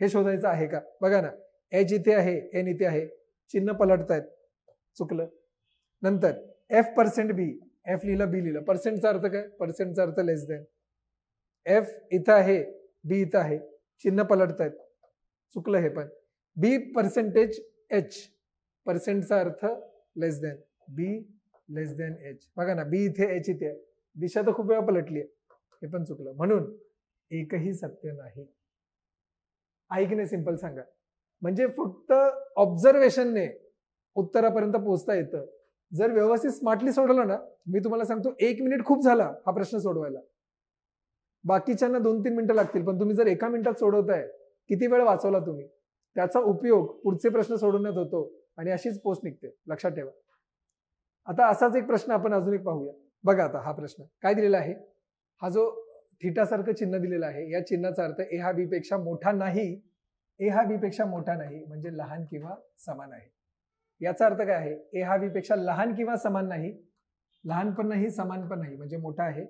हे शोधायचं आहे का बघा ना एच इथे आहे एन इथे आहे चिन्ह पलटतायत चुकलं नंतर एफ पर्सेंट बी एफ लिहिलं बी लिहिलं पर्सेंटचा अर्थ काय पर्सेंटचा अर्थ लेस दॅन एफ इथं आहे बी इथं आहे चिन्ह पलटतायत चुकलं हे पण बी पर्सेंटेज एच पर्सेंटचा अर्थ less than B less than H बघा ना बी इथे एच इथे दिशा तर खूप वेळा पलटली आहे हे पण चुकलं म्हणून एकही सत्य नाही नाही सिंपल सांगा म्हणजे फक्त ऑब्झर्वेशनने उत्तरापर्यंत पोहोचता येतं जर व्यवस्थित स्मार्टली सोडवलं ना मी तुम्हाला सांगतो एक मिनिट खूप झाला हा प्रश्न सोडवायला बाकीच्यांना दोन तीन मिनिटं लागतील पण तुम्ही जर एका मिनिटात सोडवताय किती वेळ वाचवला तुम्ही त्याचा उपयोग पुढचे प्रश्न सोडवण्यात होतो आणि अशीच पोस्ट निघते लक्षात ठेवा आता असाच एक प्रश्न आपण अजून एक पाहूया बघा आता हा प्रश्न काय दिलेला आहे हा जो थिटासारखं चिन्ह दिलेलं आहे या चिन्हाचा अर्थ ए हा बी पेक्षा मोठा नाही ए हा बी पेक्षा मोठा नाही म्हणजे लहान किंवा समान आहे याचा अर्थ काय आहे ए हा बी पेक्षा लहान किंवा समान नाही लहान पण नाही समान पण नाही म्हणजे मोठा आहे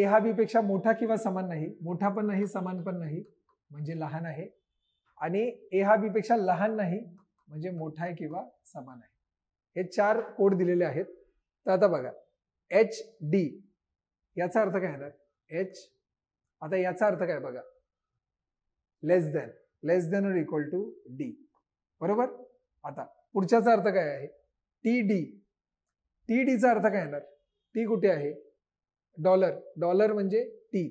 ए हा बी पेक्षा मोठा किंवा समान नाही मोठा पण नाही समान पण नाही म्हणजे लहान आहे आणि ए हा बी पेक्षा लहान नाही म्हणजे मोठा आहे किंवा समान आहे हे चार कोड दिलेले आहेत तर आता बघा एच डी याचा अर्थ काय येणार एच आता याचा अर्थ काय बघा less than less than or equal to D बरोबर आता पुढच्याचा अर्थ काय आहे टी डी टी डीचा अर्थ काय येणार टी कुठे आहे डॉलर डॉलर म्हणजे T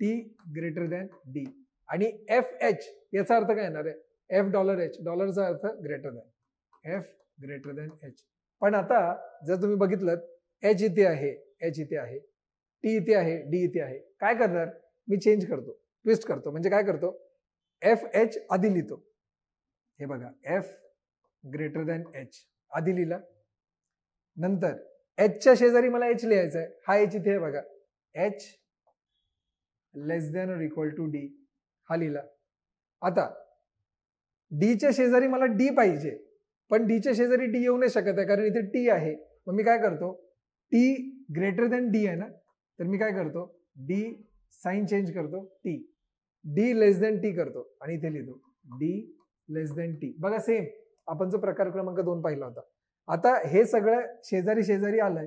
T greater than D आणि एफ एच याचा अर्थ काय येणार आहे एफ डॉलर एच डॉलरचा अर्थ greater than F greater than H पण आता जर तुम्ही बघितलं एच इथे आहे एच इथे आहे टी इथे आहे डी इथे आहे काय करणार मी चेंज करतो ट्विस्ट करतो म्हणजे काय करतो एफ एच आधी लिहितो हे बघा एफ ग्रेटर दॅन एच आधी लिहिला नंतर एचच्या शेजारी मला एच लिहायचं आहे हा एच इथे बघा H less than or equal to D हा लिहिला आता डीच्या शेजारी मला डी पाहिजे पण डीच्या शेजारी डी येऊ नाही शकत आहे कारण इथे टी आहे मग मी काय करतो टी ग्रेटर दॅन डी आहे ना तर मी काय करतो डी साईन चेंज करतो T D less than T करतो आणि इथे लिहितो डी लेस देन टी बघा सेम आपण जो प्रकार क्रमांक दोन पाहिला होता आता हे सगळं शेजारी शेजारी आलंय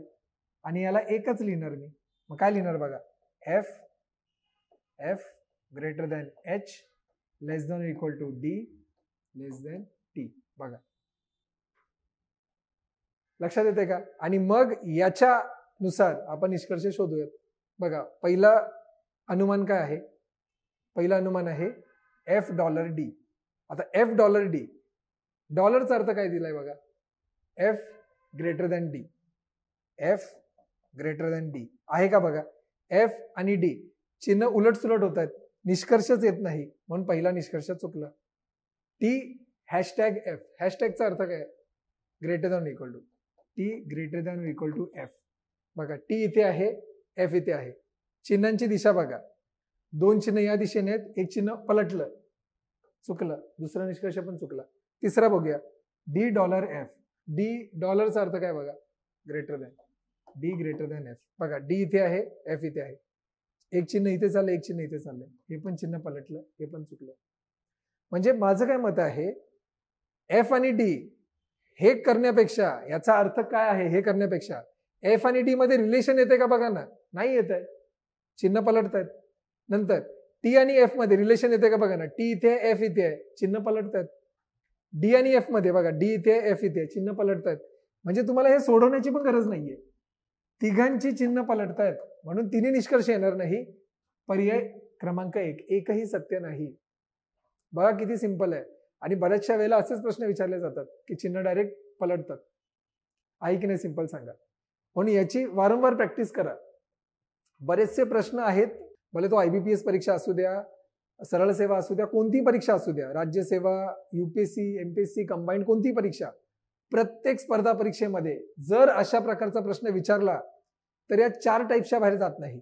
आणि याला एकच लिहिणार मी मग काय लिहिणार बघा F F greater than H less than equal to D less than T बघा लक्षात येते का आणि मग याच्यानुसार आपण निष्कर्ष शोधूयात बघा पहिला अनुमान काय आहे पहिलं अनुमान आहे एफ डॉलर डी आता एफ डॉलर डी डॉलरचा अर्थ काय दिलाय बघा F greater than D F greater than D आहे का बघा एफ आणि डी चिन्ह उलटसुलट होत आहेत निष्कर्षच येत नाही म्हणून पहिला निष्कर्ष चुकला टी हॅशटॅग एफ हॅशटॅगचा अर्थ काय greater than equal to T greater than equal to F बघा टी इथे आहे एफ इथे आहे चिन्हांची दिशा बघा दोन चिन्ह या दिशेने आहेत एक चिन्ह पलटलं चुकलं दुसरा निष्कर्ष पण चुकला तिसरा बघूया डी डॉलर एफ डी डॉलरचा अर्थ काय बघा greater than D greater than F बघा डी इथे आहे एफ इथे आहे एक चिन्ह इथे चाललं एक चिन्ह इथे चाललंय हे पण चिन्ह पलटलं हे पण चुकलं म्हणजे माझं काय मत आहे एफ आणि डी हे करण्यापेक्षा याचा अर्थ काय आहे हे करण्यापेक्षा एफ आणि डी मध्ये रिलेशन येते का बघा ना नाही येत आहे चिन्ह पलटत आहेत नंतर टी आणि एफ मध्ये रिलेशन येते का बघा ना टी इथे एफ इथे आहे चिन्ह पलटत आहेत डी आणि एफ मध्ये बघा डी इथे एफ इथे चिन्ह पलटत आहेत म्हणजे तुम्हाला हे सोडवण्याची पण गरज नाहीये तिघांची चिन्ह पलटतायत म्हणून तिन्ही निष्कर्ष येणार नाही पर्याय क्रमांक एक एकही सत्य नाही बघा किती सिंपल आहे आणि बऱ्याचशा वेळेला असेच प्रश्न विचारले जातात की चिन्ह डायरेक्ट पलटतात आहे की नाही सिंपल सांगा म्हणून याची वारंवार प्रॅक्टिस करा बरेचसे प्रश्न आहेत भले तो आय बी पी एस परीक्षा असू द्या सरळ सेवा असू द्या कोणती परीक्षा असू द्या राज्यसेवा एस सी कंबाईंड कोणती परीक्षा प्रत्येक स्पर्धा परीक्षेमध्ये जर अशा प्रकारचा प्रश्न विचारला तर या चार टाईपच्या बाहेर जात नाही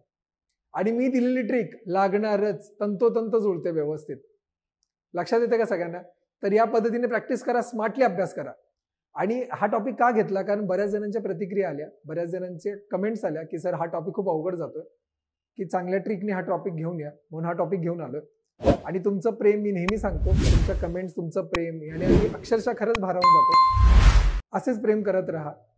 आणि मी दिलेली ट्रिक लागणारच तंतोतंत जुळते व्यवस्थित लक्षात येते का सगळ्यांना तर या पद्धतीने प्रॅक्टिस करा स्मार्टली अभ्यास करा आणि हा टॉपिक का घेतला कारण बऱ्याच जणांच्या प्रतिक्रिया आल्या बऱ्याच जणांचे कमेंट्स आल्या की सर हा टॉपिक खूप अवघड जातोय की चांगल्या ट्रिकने हा टॉपिक घेऊन या म्हणून हा टॉपिक घेऊन आलो आणि तुमचं प्रेम मी नेहमी सांगतो तुमच्या कमेंट्स तुमचं प्रेम याने अक्षरशः खरंच भारावून जातो असेच प्रेम करत राहा